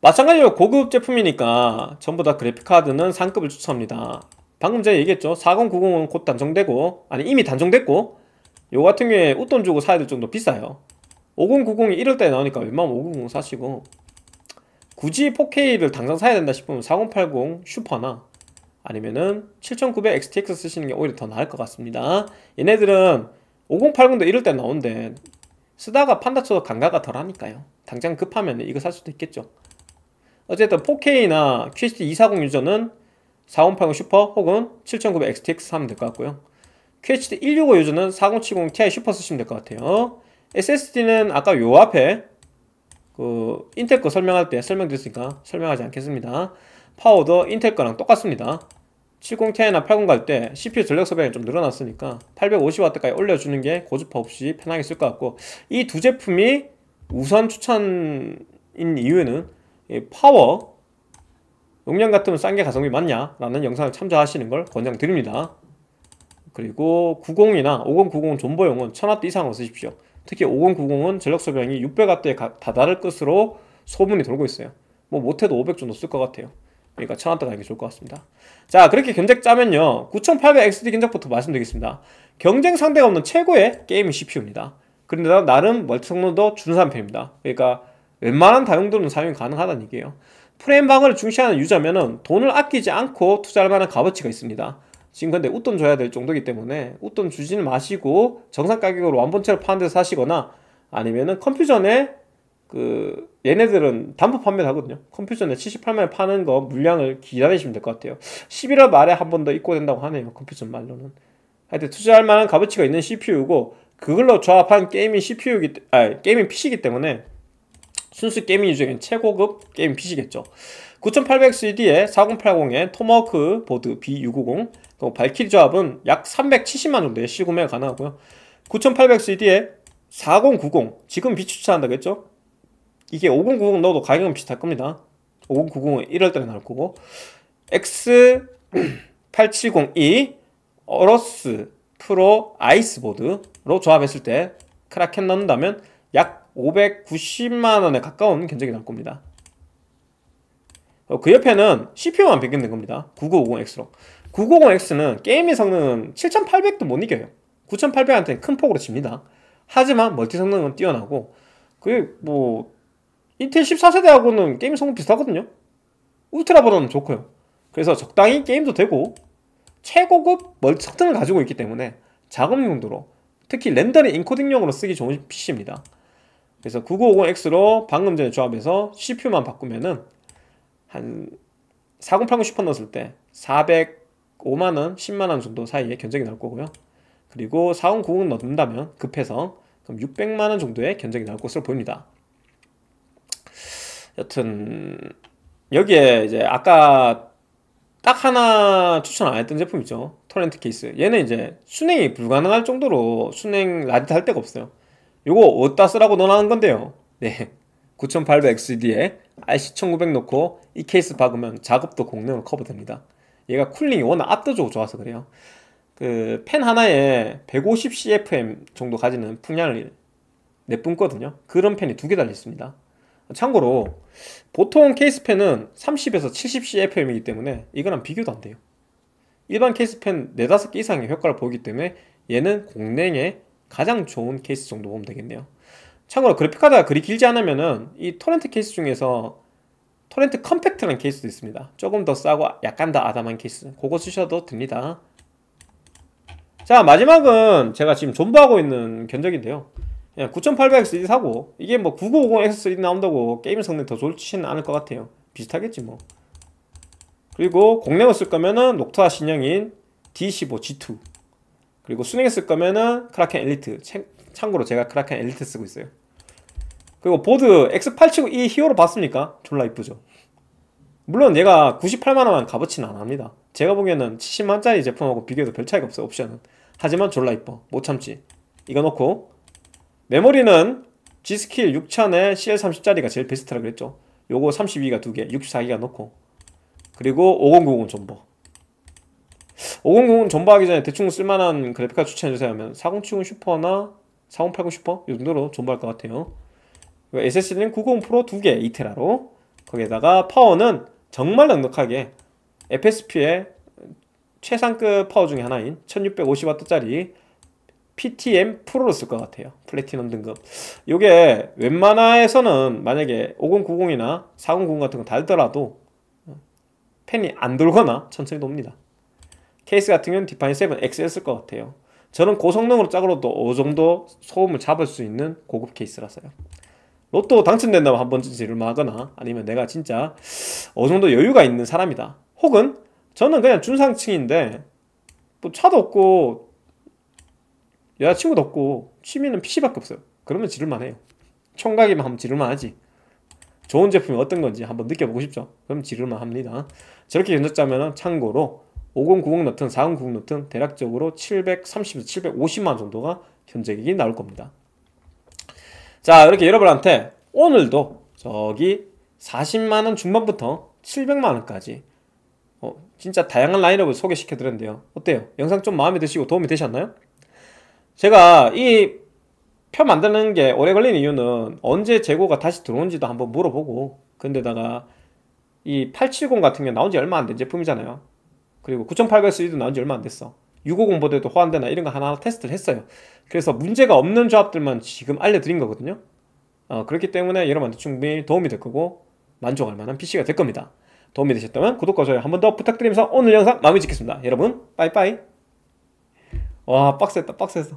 마찬가지로 고급 제품이니까 전부 다 그래픽카드는 상급을 추천합니다 방금 전에 얘기했죠 4090은 곧 단종되고 아니 이미 단종됐고 요 같은 경우에 웃돈 주고 사야 될 정도 비싸요 5090이 이럴 때 나오니까 웬만하면 5090 사시고 굳이 4K를 당장 사야 된다 싶으면 4080 슈퍼나 아니면은 7900XTX 쓰시는 게 오히려 더 나을 것 같습니다 얘네들은 5080도 이럴 때나오는데 쓰다가 판다 쳐도 감가가 덜하니까요 당장 급하면 이거 살 수도 있겠죠 어쨌든 4K나 QHD 240 유저는 4080 슈퍼 혹은 7900XTX 사면 될 것 같고요 QHD 165 유저는 4070 Ti 슈퍼 쓰시면 될 것 같아요 SSD는 아까 요 앞에 그 인텔 거 설명할 때 설명드렸으니까 설명하지 않겠습니다 파워도 인텔 거랑 똑같습니다 7010이나 80갈때 CPU 전력 소비량이 좀 늘어났으니까 850W까지 올려주는 게 고주파 없이 편하게 쓸 것 같고 이 두 제품이 우선 추천인 이유는 파워 용량 같으면 싼 게 가성비 맞냐? 라는 영상을 참조하시는 걸 권장드립니다 그리고 90이나 5090 존버용은 1000W 이상으로 쓰십시오 특히 5090은 전력 소비량이 600W에 다다를 것으로 소문이 돌고 있어요 뭐 못해도 500 정도 쓸 것 같아요 그러니까 천원대 가는 게 좋을 것 같습니다 자 그렇게 견적 짜면요 9800XD 견적부터 말씀드리겠습니다 경쟁 상대가 없는 최고의 게이밍 CPU입니다 그런데 나름 멀티 성능도 준수한 편입니다 그러니까 웬만한 다용도는 사용이 가능하다는 얘기예요 프레임 방어를 중시하는 유저면은 돈을 아끼지 않고 투자할 만한 값어치가 있습니다 지금 근데 웃돈 줘야 될 정도이기 때문에 웃돈 주지는 마시고 정상 가격으로 완본체로 파는 데서 사시거나 아니면은 컴퓨전에 그 얘네들은 담보 판매를 하거든요. 컴퓨터는 78만에 파는 거 물량을 기다리시면 될 것 같아요. 11월 말에 한 번 더 입고된다고 하네요. 컴퓨터 말로는. 하여튼 투자할 만한 값어치가 있는 CPU고 그걸로 조합한 게이밍 CPU기 아 게이밍 PC이기 때문에 순수 게이밍 유저에 최고급 게임 PC겠죠. 9800CD에 4080에 토마호크 보드 B650 그리고 발키리 조합은 약 370만 정도의 시구매가 가능하고요. 9800CD에 4090 지금 비추천한다겠죠? 이게 5090 넣어도 가격은 비슷할 겁니다 5090은 1월달에 나올 거고 X8702 어러스 프로 아이스보드로 조합했을 때 크라켄 넣는다면 약 590만원에 가까운 견적이 나올 겁니다 어, 그 옆에는 CPU만 변경된 겁니다 9950X로 9950X는 게이밍 성능은 7800도 못 이겨요 9800한테는 큰 폭으로 집니다 하지만 멀티 성능은 뛰어나고 그게 뭐 인텔 14세대하고는 게임 성능 비슷하거든요 울트라 버전은 좋고요 그래서 적당히 게임도 되고 최고급 멀티 성능을 가지고 있기 때문에 작업 용도로 특히 렌더링 인코딩용으로 쓰기 좋은 PC입니다 그래서 9950X로 방금 전에 조합해서 CPU만 바꾸면은 한4080 슈퍼 넣었을 때 405만원, 10만원 정도 사이에 견적이 나올 거고요 그리고 4090 넣는다면 급해서 그럼 600만원 정도의 견적이 나올 것으로 보입니다 여튼 여기에 이제 아까 딱 하나 추천 안 했던 제품 이죠 토렌트 케이스. 얘는 이제 순행이 불가능할 정도로 순행 라디트 할 데가 없어요. 요거 어디다 쓰라고 넣어놓은 건데요. 네. 9800XD에 RC1900 놓고 이 케이스 박으면 작업도 공능으로 커버됩니다. 얘가 쿨링이 워낙 압도적으로 좋아서 그래요. 그 펜 하나에 150 CFM 정도 가지는 풍량을 내뿜거든요. 그런 펜이 두 개 달려있습니다. 참고로 보통 케이스펜은 30에서 70cfm이기 때문에 이거랑 비교도 안 돼요. 일반 케이스펜 4, 5개 이상의 효과를 보이기 때문에 얘는 공랭에 가장 좋은 케이스 정도 보면 되겠네요. 참고로 그래픽카드가 그리 길지 않으면은 이 토렌트 케이스 중에서 토렌트 컴팩트라는 케이스도 있습니다. 조금 더 싸고 약간 더 아담한 케이스. 그거 쓰셔도 됩니다. 자 마지막은 제가 지금 존버하고 있는 견적인데요. 9800X3 예, 사고 이게 뭐 9950X3 나온다고 게임 성능 이더 좋지는 않을 것 같아요 비슷하겠지 뭐 그리고 공랭을 쓸 거면은 녹타 신형인 D15G2 그리고 순행을 쓸 거면은 크라켄 엘리트 참고로 제가 크라켄 엘리트 쓰고 있어요 그리고 보드 X879E 히어로 봤습니까? 졸라 이쁘죠 물론 얘가 98만원 값어치는 안합니다 제가 보기에는 70만짜리 제품하고 비교해도 별 차이가 없어요 옵션은 하지만 졸라 이뻐 못 참지 이거 놓고 메모리는 G스킬 6000에 CL30짜리가 제일 베스트라고 랬죠 요거 32기가 두개 64기가 넣고 그리고 5090 전보 5090 전보하기 전에 대충 쓸만한 그래픽카드 추천해주세요 하면 4070 슈퍼나 4080 슈퍼 이 정도로 전보할 것 같아요 SSD는 9 0 프로 두개이테라로 거기에다가 파워는 정말 넉넉하게 FSP의 최상급 파워 중에 하나인 1650W짜리 PTM 프로로 쓸 것 같아요. 플래티넘 등급. 요게 웬만해서는 만약에 5090이나 4090 같은 거 달더라도 어, 펜이 안 돌거나 천천히 돕니다. 케이스 같은 경우는 디파인 7 XL 을것 같아요. 저는 고성능으로 짝으로도 어느 정도 소음을 잡을 수 있는 고급 케이스라서요. 로또 당첨된다면 한 번쯤 질문하거나 아니면 내가 진짜 어느 정도 여유가 있는 사람이다. 혹은 저는 그냥 중상층인데 뭐 차도 없고 여자친구도 없고 취미는 PC밖에 없어요. 그러면 지를만 해요. 총각이면 한번 지를만 하지. 좋은 제품이 어떤 건지 한번 느껴보고 싶죠. 그럼 지를만 합니다. 저렇게 견적자면 참고로 5090 노튼, 4090 노튼 대략적으로 7 3 0 750만 정도가 현재액이 나올 겁니다. 자 이렇게 여러분한테 오늘도 저기 40만원 중반부터 700만원까지 어, 진짜 다양한 라인업을 소개시켜드렸는데요. 어때요? 영상 좀 마음에 드시고 도움이 되셨나요? 제가 이 표 만드는 게 오래 걸린 이유는 언제 재고가 다시 들어온지도 한번 물어보고 근데다가 이 870 같은 게 나온 지 얼마 안 된 제품이잖아요 그리고 9800S도 나온 지 얼마 안 됐어 650보드도 에 호환되나 이런 거 하나하나 테스트를 했어요 그래서 문제가 없는 조합들만 지금 알려드린 거거든요 어, 그렇기 때문에 여러분한테 충분히 도움이 될 거고 만족할 만한 PC가 될 겁니다 도움이 되셨다면 구독과 좋아요 한번 더 부탁드리면서 오늘 영상 마무리 짓겠습니다 여러분 빠이빠이 와 빡셌다 빡셌어